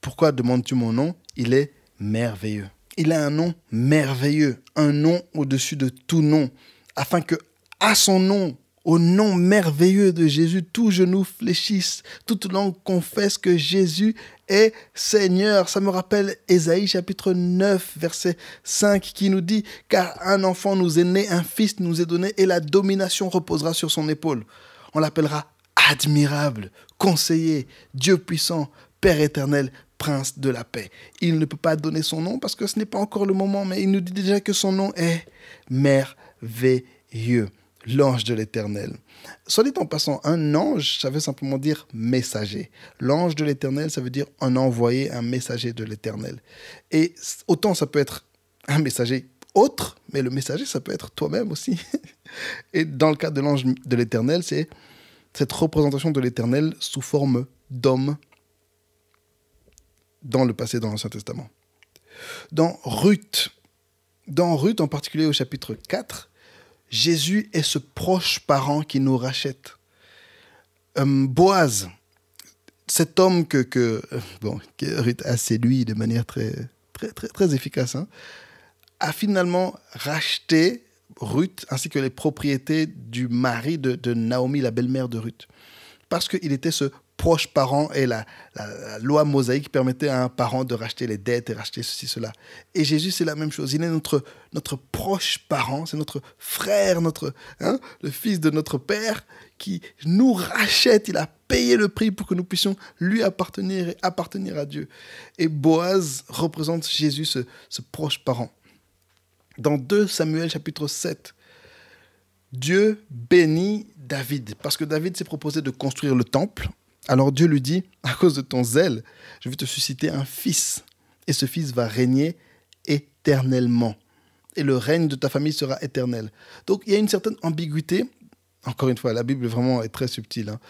pourquoi demandes-tu mon nom Il est merveilleux. Il a un nom merveilleux, un nom au-dessus de tout nom, afin que à son nom au nom merveilleux de Jésus, tout genoux fléchissent, toute langue confesse que Jésus est Seigneur. Ça me rappelle Ésaïe chapitre 9, verset 5, qui nous dit, car un enfant nous est né, un fils nous est donné, et la domination reposera sur son épaule. On l'appellera admirable, conseiller, Dieu puissant, Père éternel, Prince de la paix. Il ne peut pas donner son nom parce que ce n'est pas encore le moment, mais il nous dit déjà que son nom est merveilleux l'ange de l'Éternel. Soit dit en passant, un ange, ça veut simplement dire messager. L'ange de l'Éternel, ça veut dire un envoyé, un messager de l'Éternel. Et autant ça peut être un messager autre, mais le messager, ça peut être toi-même aussi. Et dans le cas de l'ange de l'Éternel, c'est cette représentation de l'Éternel sous forme d'homme dans le passé, dans l'Ancien Testament. Dans Ruth, dans Ruth en particulier au chapitre 4, Jésus est ce proche parent qui nous rachète. Euh, Boaz, cet homme que, que euh, bon, qui Ruth a séduit de manière très, très, très, très efficace, hein, a finalement racheté Ruth ainsi que les propriétés du mari de, de Naomi, la belle-mère de Ruth. Parce qu'il était ce proche parent et la, loi mosaïque permettait à un parent de racheter les dettes et racheter ceci, cela. Et Jésus, c'est la même chose. Il est notre, notre proche parent, c'est notre frère, notre, hein, le fils de notre père qui nous rachète. Il a payé le prix pour que nous puissions lui appartenir et appartenir à Dieu. Et Boaz représente Jésus, ce, ce proche parent. Dans 2 Samuel chapitre 7, Dieu bénit David, parce que David s'est proposé de construire le temple, alors Dieu lui dit, à cause de ton zèle, je vais te susciter un fils, et ce fils va régner éternellement, et le règne de ta famille sera éternel. Donc il y a une certaine ambiguïté, encore une fois, la Bible vraiment est très subtile, hein.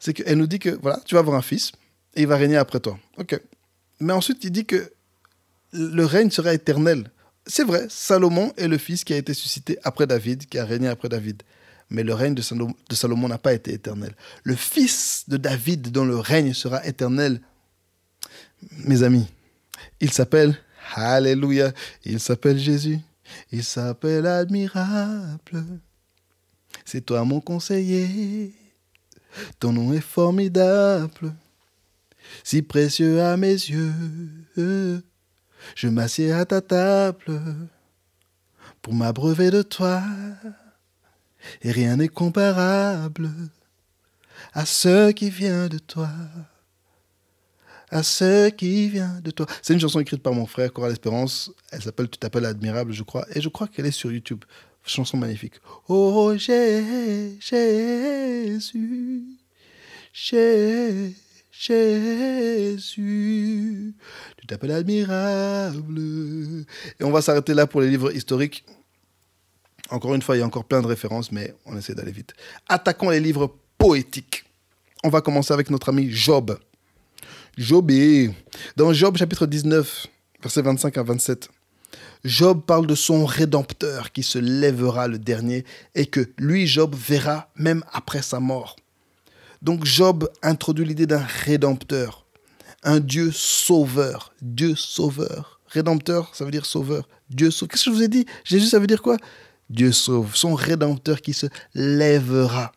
c'est qu'elle nous dit que, voilà, tu vas avoir un fils, et il va régner après toi. Ok. Mais ensuite, il dit que le règne sera éternel. C'est vrai, Salomon est le fils qui a été suscité après David, qui a régné après David mais le règne de Salomon n'a pas été éternel. Le fils de David dont le règne sera éternel, mes amis, il s'appelle, Alléluia, il s'appelle Jésus, il s'appelle admirable. C'est toi mon conseiller, ton nom est formidable, si précieux à mes yeux. Je m'assieds à ta table pour m'abreuver de toi et rien n'est comparable à ce qui vient de toi. À ce qui vient de toi. C'est une chanson écrite par mon frère Coral Espérance. Elle s'appelle Tu t'appelles admirable, je crois. Et je crois qu'elle est sur YouTube. Chanson magnifique. Oh Jésus, Jésus, tu t'appelles admirable. Et on va s'arrêter là pour les livres historiques. Encore une fois, il y a encore plein de références, mais on essaie d'aller vite. Attaquons les livres poétiques. On va commencer avec notre ami Job. Job dans Job chapitre 19, versets 25 à 27. Job parle de son rédempteur qui se lèvera le dernier et que lui, Job, verra même après sa mort. Donc Job introduit l'idée d'un rédempteur, un Dieu sauveur, Dieu sauveur. Rédempteur, ça veut dire sauveur. Dieu sauveur. Qu'est-ce que je vous ai dit Jésus, ça veut dire quoi Dieu sauve, son Rédempteur qui se lèvera.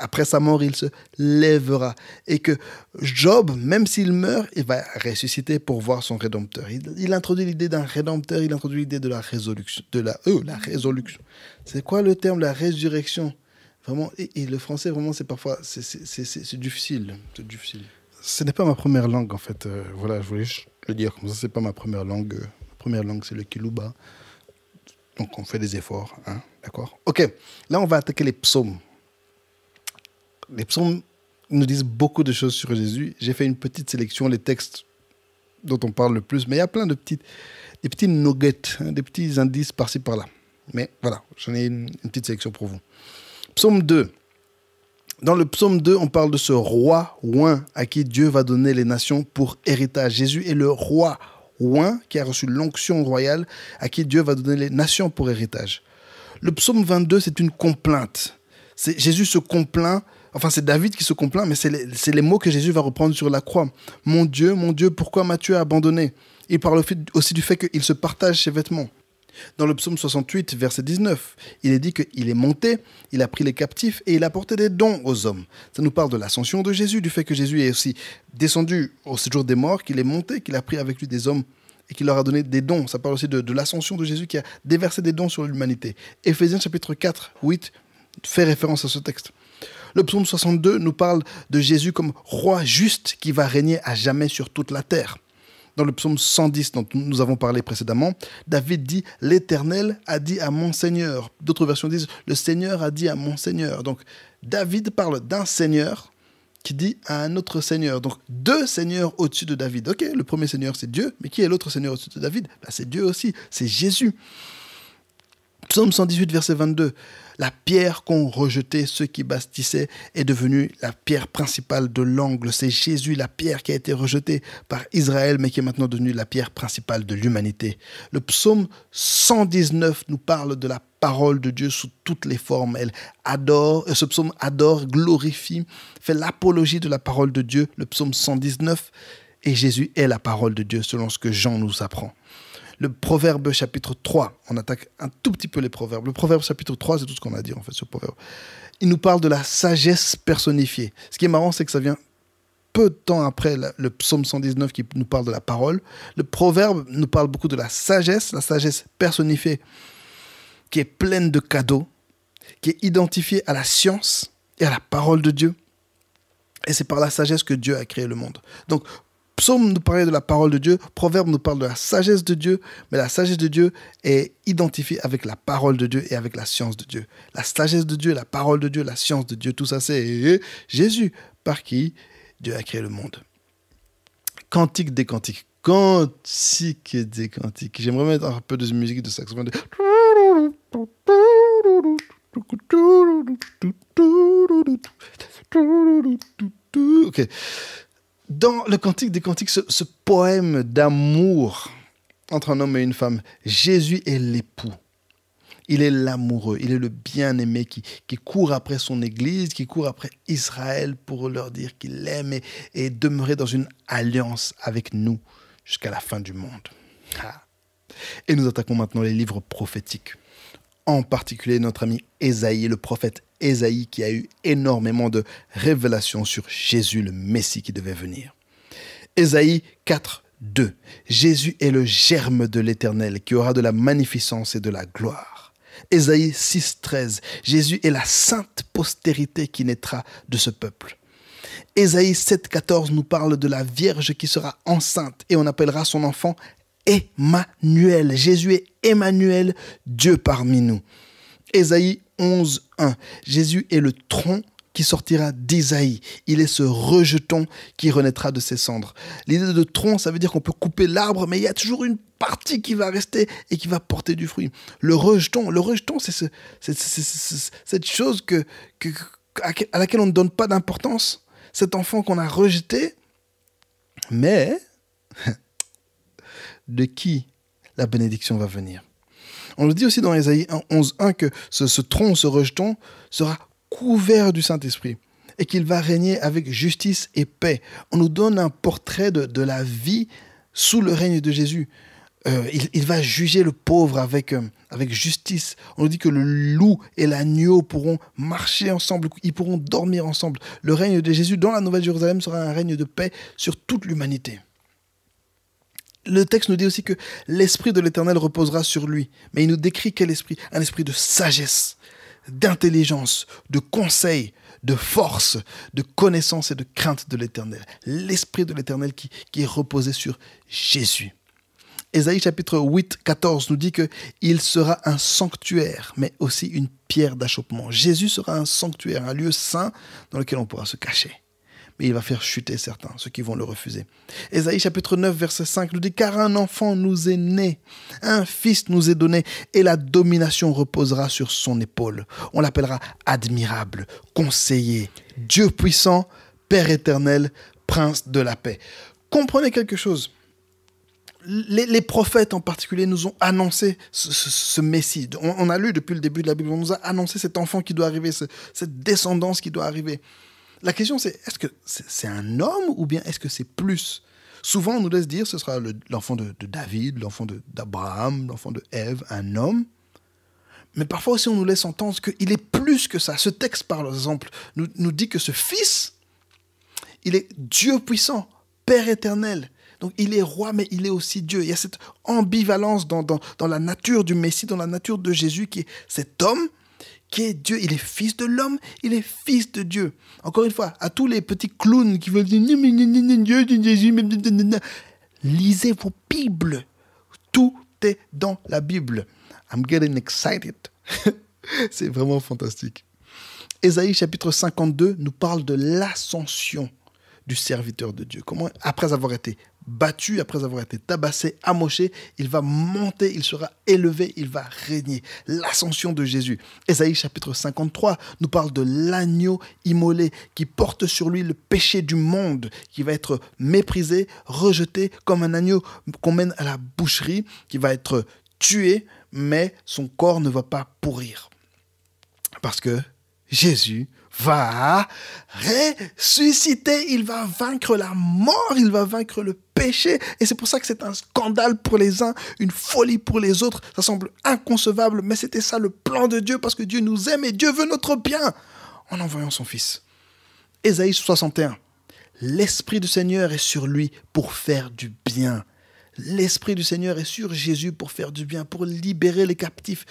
Après sa mort, il se lèvera. Et que Job, même s'il meurt, il va ressusciter pour voir son Rédempteur. Il, introduit l'idée d'un Rédempteur, il introduit l'idée de la résolution. De la, euh, la résolution. C'est quoi le terme, la résurrection Vraiment, et, le français, vraiment, c'est parfois, c'est difficile. C'est difficile. Ce n'est pas ma première langue, en fait. Euh, voilà, je voulais le dire comme ça, c'est pas ma première langue. Euh, ma première langue, c'est le kilouba donc on fait des efforts. Hein, d'accord Ok, là on va attaquer les psaumes. Les psaumes nous disent beaucoup de choses sur Jésus. J'ai fait une petite sélection, les textes dont on parle le plus, mais il y a plein de petites, des petits nuggets, hein, des petits indices par-ci par-là. Mais voilà, j'en ai une, petite sélection pour vous. Psaume 2. Dans le psaume 2, on parle de ce roi ouin à qui Dieu va donner les nations pour héritage. Jésus est le roi Ouin, qui a reçu l'onction royale, à qui Dieu va donner les nations pour héritage. Le psaume 22, c'est une complainte. Jésus se complaint, enfin c'est David qui se complaint, mais c'est les, les, mots que Jésus va reprendre sur la croix. Mon Dieu, mon Dieu, pourquoi m'as-tu abandonné Il parle aussi du fait qu'il se partage ses vêtements. Dans le psaume 68, verset 19, il est dit qu'il est monté, il a pris les captifs et il a porté des dons aux hommes. Ça nous parle de l'ascension de Jésus, du fait que Jésus est aussi descendu au séjour des morts, qu'il est monté, qu'il a pris avec lui des hommes et qu'il leur a donné des dons. Ça parle aussi de, l'ascension de Jésus qui a déversé des dons sur l'humanité. Éphésiens chapitre 4, 8 fait référence à ce texte. Le psaume 62 nous parle de Jésus comme roi juste qui va régner à jamais sur toute la terre. Dans le psaume 110 dont nous avons parlé précédemment, David dit L'Éternel a dit à mon Seigneur. D'autres versions disent Le Seigneur a dit à mon Seigneur. Donc David parle d'un Seigneur qui dit à un autre Seigneur. Donc deux Seigneurs au-dessus de David. Ok, le premier Seigneur c'est Dieu, mais qui est l'autre Seigneur au-dessus de David bah, C'est Dieu aussi, c'est Jésus. Psaume 118, verset 22. La pierre qu'ont rejetait, ceux qui bastissaient est devenue la pierre principale de l'angle. C'est Jésus, la pierre qui a été rejetée par Israël, mais qui est maintenant devenue la pierre principale de l'humanité. Le psaume 119 nous parle de la parole de Dieu sous toutes les formes. Elle adore, euh, ce psaume adore, glorifie, fait l'apologie de la parole de Dieu, le psaume 119. Et Jésus est la parole de Dieu selon ce que Jean nous apprend le Proverbe chapitre 3. On attaque un tout petit peu les proverbes. Le Proverbe chapitre 3, c'est tout ce qu'on a à dire en fait, le proverbe. Il nous parle de la sagesse personnifiée. Ce qui est marrant, c'est que ça vient peu de temps après le psaume 119 qui nous parle de la parole. Le Proverbe nous parle beaucoup de la sagesse, la sagesse personnifiée, qui est pleine de cadeaux, qui est identifiée à la science et à la parole de Dieu. Et c'est par la sagesse que Dieu a créé le monde. Donc, Psaume nous parlait de la parole de Dieu, Proverbe nous parle de la sagesse de Dieu, mais la sagesse de Dieu est identifiée avec la parole de Dieu et avec la science de Dieu. La sagesse de Dieu, la parole de Dieu, la science de Dieu, tout ça c'est Jésus par qui Dieu a créé le monde. Cantique des cantiques, cantique des cantiques. J'aimerais mettre un peu de musique de saxophone. Ok dans le Cantique des Cantiques, ce, poème d'amour entre un homme et une femme, Jésus est l'époux. Il est l'amoureux, il est le bien-aimé qui, qui, court après son Église, qui court après Israël pour leur dire qu'il aime et, demeurer dans une alliance avec nous jusqu'à la fin du monde. Ah. Et nous attaquons maintenant les livres prophétiques, en particulier notre ami Ésaïe, le prophète Ésaïe qui a eu énormément de révélations sur Jésus, le Messie qui devait venir. Esaïe 4, 2. Jésus est le germe de l'Éternel qui aura de la magnificence et de la gloire. Ésaïe 6, 13. Jésus est la sainte postérité qui naîtra de ce peuple. Ésaïe 7, 14 nous parle de la Vierge qui sera enceinte et on appellera son enfant Emmanuel. Jésus est Emmanuel, Dieu parmi nous. Ésaïe 11.1 Jésus est le tronc qui sortira d'Ésaïe. Il est ce rejeton qui renaîtra de ses cendres. L'idée de tronc, ça veut dire qu'on peut couper l'arbre, mais il y a toujours une partie qui va rester et qui va porter du fruit. Le rejeton, le rejeton, c'est ce, cette chose que, à laquelle on ne donne pas d'importance. Cet enfant qu'on a rejeté, mais de qui la bénédiction va venir on le dit aussi dans Ésaïe 11.1 que ce, tronc, ce rejeton sera couvert du Saint-Esprit et qu'il va régner avec justice et paix. On nous donne un portrait de, la vie sous le règne de Jésus. Euh, il, va juger le pauvre avec, euh, avec justice. On nous dit que le loup et l'agneau pourront marcher ensemble, ils pourront dormir ensemble. Le règne de Jésus dans la Nouvelle Jérusalem sera un règne de paix sur toute l'humanité le texte nous dit aussi que l'esprit de l'Éternel reposera sur lui. Mais il nous décrit quel esprit Un esprit de sagesse, d'intelligence, de conseil, de force, de connaissance et de crainte de l'Éternel. L'esprit de l'Éternel qui, qui est reposé sur Jésus. Ésaïe chapitre 8, 14 nous dit que il sera un sanctuaire, mais aussi une pierre d'achoppement. Jésus sera un sanctuaire, un lieu saint dans lequel on pourra se cacher il va faire chuter certains, ceux qui vont le refuser. Ésaïe chapitre 9, verset 5 nous dit, car un enfant nous est né, un fils nous est donné, et la domination reposera sur son épaule. On l'appellera admirable, conseiller, Dieu puissant, Père éternel, prince de la paix. Comprenez quelque chose. Les, prophètes en particulier nous ont annoncé ce, Messie. On, a lu depuis le début de la Bible, on nous a annoncé cet enfant qui doit arriver, cette descendance qui doit arriver. La question, c'est est-ce que c'est un homme ou bien est-ce que c'est plus Souvent, on nous laisse dire ce sera l'enfant de, David, l'enfant d'Abraham, l'enfant de Ève, un homme. Mais parfois aussi, on nous laisse entendre qu'il est plus que ça. Ce texte, par exemple, nous, nous dit que ce fils, il est Dieu puissant, Père éternel. Donc il est roi, mais il est aussi Dieu. Il y a cette ambivalence dans, dans la nature du Messie, dans la nature de Jésus, qui est cet homme, qu'est Dieu. Il est fils de l'homme, il est fils de Dieu. Encore une fois, à tous les petits clowns qui veulent dire lisez vos Bibles. Tout est dans la Bible. I'm getting excited. C'est vraiment fantastique. Ésaïe chapitre 52 nous parle de l'ascension du serviteur de Dieu. Comment, après avoir été battu, après avoir été tabassé, amoché, il va monter, il sera élevé, il va régner. L'ascension de Jésus. Ésaïe chapitre 53 nous parle de l'agneau immolé qui porte sur lui le péché du monde, qui va être méprisé, rejeté comme un agneau qu'on mène à la boucherie, qui va être tué, mais son corps ne va pas pourrir. Parce que Jésus va ressusciter, il va vaincre la mort, il va vaincre le péché. Et c'est pour ça que c'est un scandale pour les uns, une folie pour les autres. Ça semble inconcevable, mais c'était ça le plan de Dieu, parce que Dieu nous aime et Dieu veut notre bien en envoyant son Fils. Ésaïe 61. L'Esprit du Seigneur est sur lui pour faire du bien. L'Esprit du Seigneur est sur Jésus pour faire du bien, pour libérer les captifs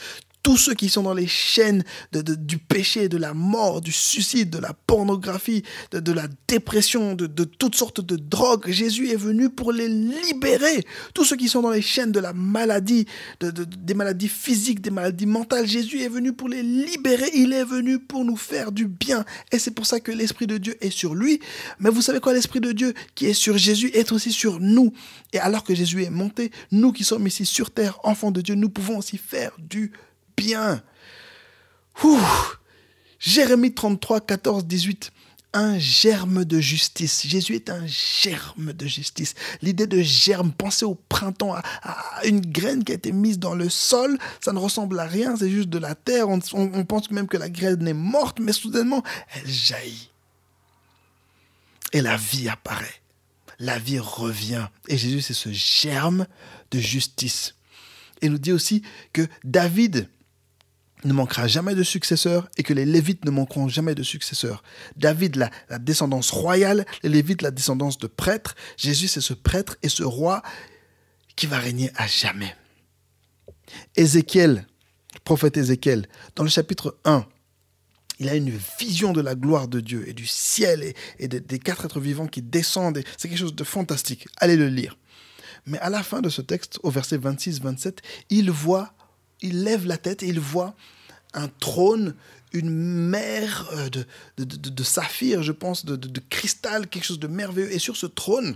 tous ceux qui sont dans les chaînes du péché, de la mort, du suicide, de la pornographie, de, de la dépression, de, toutes sortes de drogues. Jésus est venu pour les libérer. Tous ceux qui sont dans les chaînes de la maladie, des maladies physiques, des maladies mentales, Jésus est venu pour les libérer. Il est venu pour nous faire du bien. Et c'est pour ça que l'Esprit de Dieu est sur lui. Mais vous savez quoi, l'Esprit de Dieu qui est sur Jésus est aussi sur nous. Et alors que Jésus est monté, nous qui sommes ici sur terre, enfants de Dieu, nous pouvons aussi faire du bien bien. Jérémie 33, 14, 18 un germe de justice. Jésus est un germe de justice. L'idée de germe, pensez au printemps, à, une graine qui a été mise dans le sol, ça ne ressemble à rien, c'est juste de la terre. On, pense même que la graine est morte, mais soudainement, elle jaillit. Et la vie apparaît. La vie revient. Et Jésus, c'est ce germe de justice. Il nous dit aussi que David, ne manquera jamais de successeur et que les Lévites ne manqueront jamais de successeur. David, la, descendance royale, les Lévites, la descendance de prêtres. Jésus, c'est ce prêtre et ce roi qui va régner à jamais. Ézéchiel, prophète Ézéchiel, dans le chapitre 1, il a une vision de la gloire de Dieu et du ciel et, des, quatre êtres vivants qui descendent. C'est quelque chose de fantastique. Allez le lire. Mais à la fin de ce texte, au verset 26-27, il voit il lève la tête et il voit un trône, une mer euh, de, de, saphir, je pense, de, cristal, quelque chose de merveilleux. Et sur ce trône,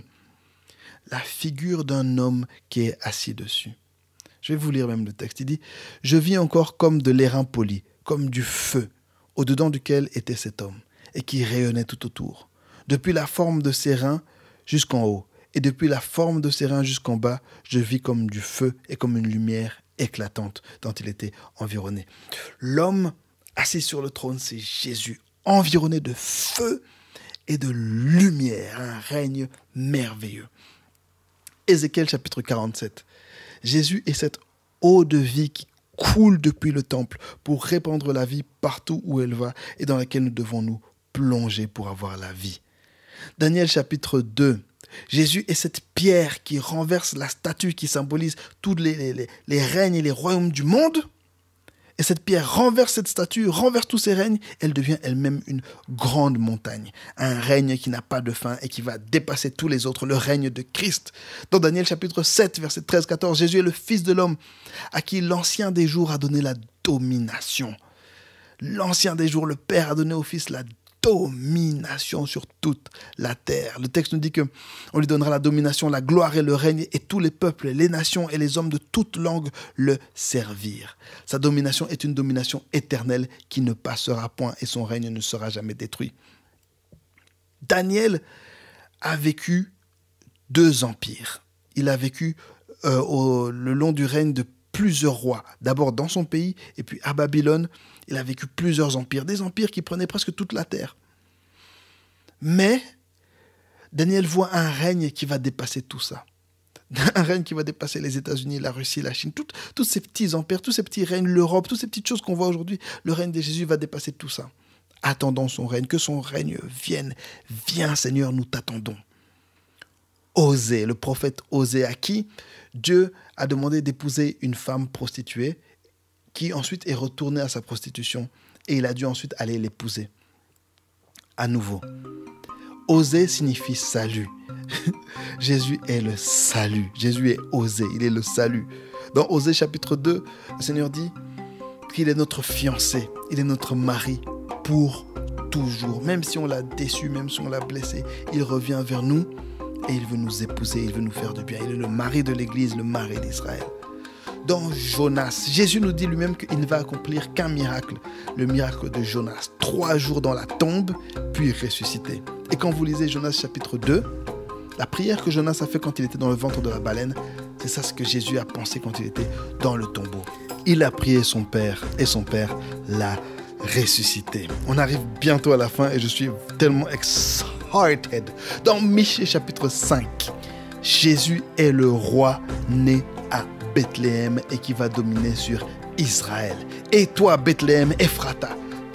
la figure d'un homme qui est assis dessus. Je vais vous lire même le texte. Il dit Je vis encore comme de l'airain poli, comme du feu, au-dedans duquel était cet homme, et qui rayonnait tout autour, depuis la forme de ses reins jusqu'en haut. Et depuis la forme de ses reins jusqu'en bas, je vis comme du feu et comme une lumière éclatante dont il était environné. L'homme assis sur le trône, c'est Jésus, environné de feu et de lumière, un règne merveilleux. Ézéchiel chapitre 47. Jésus est cette eau de vie qui coule depuis le temple pour répandre la vie partout où elle va et dans laquelle nous devons nous plonger pour avoir la vie. Daniel chapitre 2. Jésus est cette pierre qui renverse la statue qui symbolise tous les, les, règnes et les royaumes du monde. Et cette pierre renverse cette statue, renverse tous ces règnes. Elle devient elle-même une grande montagne, un règne qui n'a pas de fin et qui va dépasser tous les autres, le règne de Christ. Dans Daniel chapitre 7, verset 13-14, Jésus est le Fils de l'homme à qui l'Ancien des jours a donné la domination. L'Ancien des jours, le Père a donné au Fils la domination sur toute la terre. Le texte nous dit que on lui donnera la domination, la gloire et le règne, et tous les peuples, les nations et les hommes de toute langue le servir. Sa domination est une domination éternelle qui ne passera point et son règne ne sera jamais détruit. Daniel a vécu deux empires. Il a vécu euh, le long du règne de plusieurs rois, d'abord dans son pays et puis à Babylone, il a vécu plusieurs empires, des empires qui prenaient presque toute la terre. Mais Daniel voit un règne qui va dépasser tout ça. Un règne qui va dépasser les États-Unis, la Russie, la Chine, toutes, tous ces petits empires, tous ces petits règnes, l'Europe, toutes ces petites choses qu'on voit aujourd'hui. Le règne de Jésus va dépasser tout ça. Attendons son règne, que son règne vienne. Viens Seigneur, nous t'attendons. Osée, le prophète oser à qui Dieu a demandé d'épouser une femme prostituée qui ensuite est retourné à sa prostitution et il a dû ensuite aller l'épouser. À nouveau, oser signifie salut. Jésus est le salut. Jésus est osé, il est le salut. Dans Oser chapitre 2, le Seigneur dit qu'il est notre fiancé, il est notre mari pour toujours. Même si on l'a déçu, même si on l'a blessé, il revient vers nous et il veut nous épouser, il veut nous faire du bien. Il est le mari de l'Église, le mari d'Israël dans Jonas. Jésus nous dit lui-même qu'il ne va accomplir qu'un miracle, le miracle de Jonas. Trois jours dans la tombe, puis ressuscité. Et quand vous lisez Jonas chapitre 2, la prière que Jonas a fait quand il était dans le ventre de la baleine, c'est ça ce que Jésus a pensé quand il était dans le tombeau. Il a prié son Père et son Père l'a ressuscité. On arrive bientôt à la fin et je suis tellement excited. Dans Michée chapitre 5, Jésus est le roi né Bethléem et qui va dominer sur Israël. Et toi, Bethléem, Ephrata,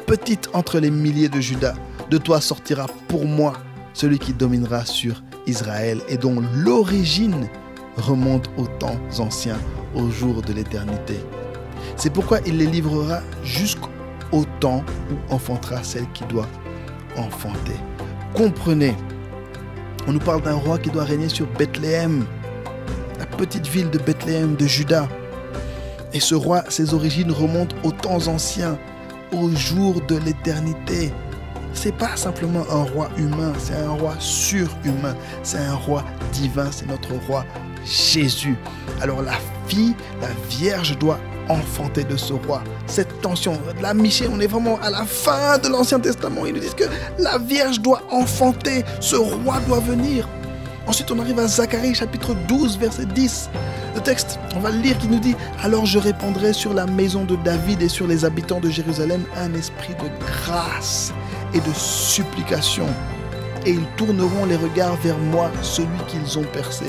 petite entre les milliers de Judas, de toi sortira pour moi celui qui dominera sur Israël et dont l'origine remonte aux temps anciens, aux jours de l'éternité. C'est pourquoi il les livrera jusqu'au temps où enfantera celle qui doit enfanter. Comprenez, on nous parle d'un roi qui doit régner sur Bethléem, petite ville de Bethléem de Juda. Et ce roi, ses origines remontent aux temps anciens, aux jours de l'éternité. C'est pas simplement un roi humain, c'est un roi surhumain, c'est un roi divin, c'est notre roi Jésus. Alors la fille, la Vierge doit enfanter de ce roi. Cette tension, la Michée, on est vraiment à la fin de l'Ancien Testament. Ils nous disent que la Vierge doit enfanter, ce roi doit venir. Ensuite, on arrive à Zacharie chapitre 12, verset 10. Le texte, on va le lire, qui nous dit Alors je répandrai sur la maison de David et sur les habitants de Jérusalem un esprit de grâce et de supplication. Et ils tourneront les regards vers moi, celui qu'ils ont percé.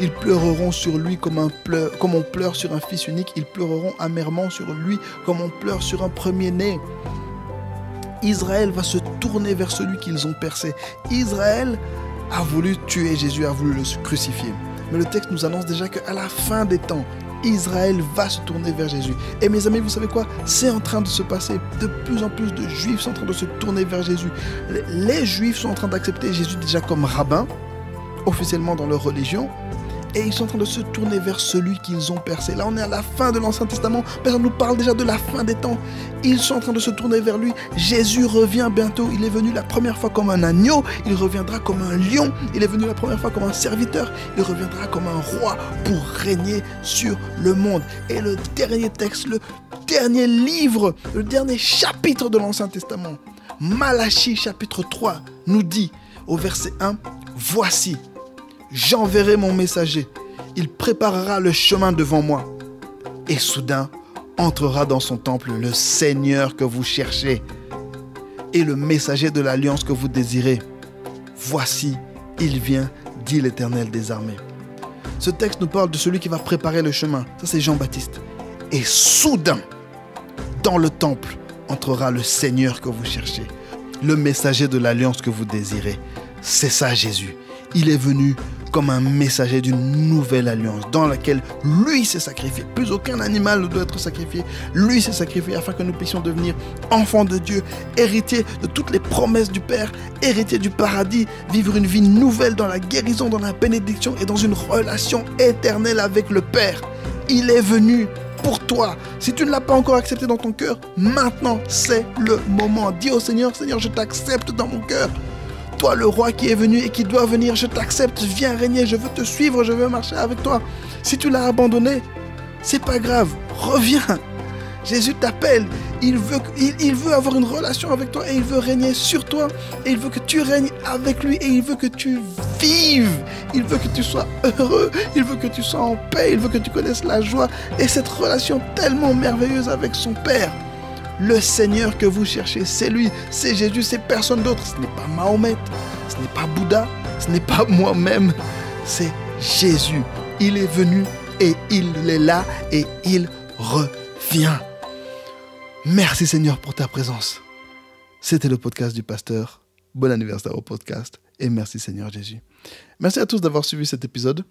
Ils pleureront sur lui comme, un pleur, comme on pleure sur un fils unique. Ils pleureront amèrement sur lui comme on pleure sur un premier-né. Israël va se tourner vers celui qu'ils ont percé. Israël a voulu tuer Jésus, a voulu le crucifier. Mais le texte nous annonce déjà qu'à la fin des temps, Israël va se tourner vers Jésus. Et mes amis, vous savez quoi C'est en train de se passer. De plus en plus de juifs sont en train de se tourner vers Jésus. Les juifs sont en train d'accepter Jésus déjà comme rabbin, officiellement dans leur religion, et ils sont en train de se tourner vers celui qu'ils ont percé. Là, on est à la fin de l'Ancien Testament. Père nous parle déjà de la fin des temps. Ils sont en train de se tourner vers lui. Jésus revient bientôt. Il est venu la première fois comme un agneau. Il reviendra comme un lion. Il est venu la première fois comme un serviteur. Il reviendra comme un roi pour régner sur le monde. Et le dernier texte, le dernier livre, le dernier chapitre de l'Ancien Testament, Malachie chapitre 3, nous dit au verset 1, Voici, j'enverrai mon messager. Il préparera le chemin devant moi. Et soudain, entrera dans son temple le Seigneur que vous cherchez et le messager de l'alliance que vous désirez. Voici, il vient, dit l'Éternel des armées. Ce texte nous parle de celui qui va préparer le chemin. Ça, c'est Jean-Baptiste. Et soudain, dans le temple, entrera le Seigneur que vous cherchez, le messager de l'alliance que vous désirez. C'est ça Jésus il est venu comme un messager d'une nouvelle alliance dans laquelle lui s'est sacrifié. Plus aucun animal ne doit être sacrifié. Lui s'est sacrifié afin que nous puissions devenir enfants de Dieu, héritiers de toutes les promesses du Père, héritiers du paradis, vivre une vie nouvelle dans la guérison, dans la bénédiction et dans une relation éternelle avec le Père. Il est venu pour toi. Si tu ne l'as pas encore accepté dans ton cœur, maintenant c'est le moment. Dis au Seigneur, Seigneur, je t'accepte dans mon cœur le roi qui est venu et qui doit venir, je t'accepte, viens régner, je veux te suivre, je veux marcher avec toi. Si tu l'as abandonné, c'est pas grave, reviens. Jésus t'appelle, il veut, il veut avoir une relation avec toi et il veut régner sur toi et il veut que tu règnes avec lui et il veut que tu vives, il veut que tu sois heureux, il veut que tu sois en paix, il veut que tu connaisses la joie et cette relation tellement merveilleuse avec son Père. Le Seigneur que vous cherchez, c'est lui, c'est Jésus, c'est personne d'autre. Ce n'est pas Mahomet, ce n'est pas Bouddha, ce n'est pas moi-même, c'est Jésus. Il est venu et il est là et il revient. Merci Seigneur pour ta présence. C'était le podcast du pasteur. Bon anniversaire au podcast et merci Seigneur Jésus. Merci à tous d'avoir suivi cet épisode.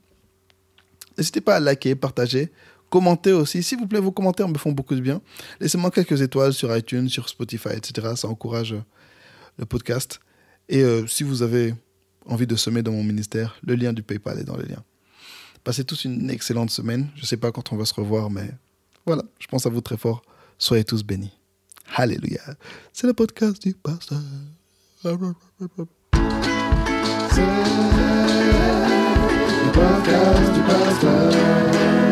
N'hésitez pas à liker, partager. Commentez aussi. S'il vous plaît, vos commentaires me font beaucoup de bien. Laissez-moi quelques étoiles sur iTunes, sur Spotify, etc. Ça encourage euh, le podcast. Et euh, si vous avez envie de semer dans mon ministère, le lien du PayPal est dans le lien. Passez tous une excellente semaine. Je ne sais pas quand on va se revoir, mais voilà, je pense à vous très fort. Soyez tous bénis. Alléluia. C'est le podcast du pasteur. C'est le podcast du pasteur.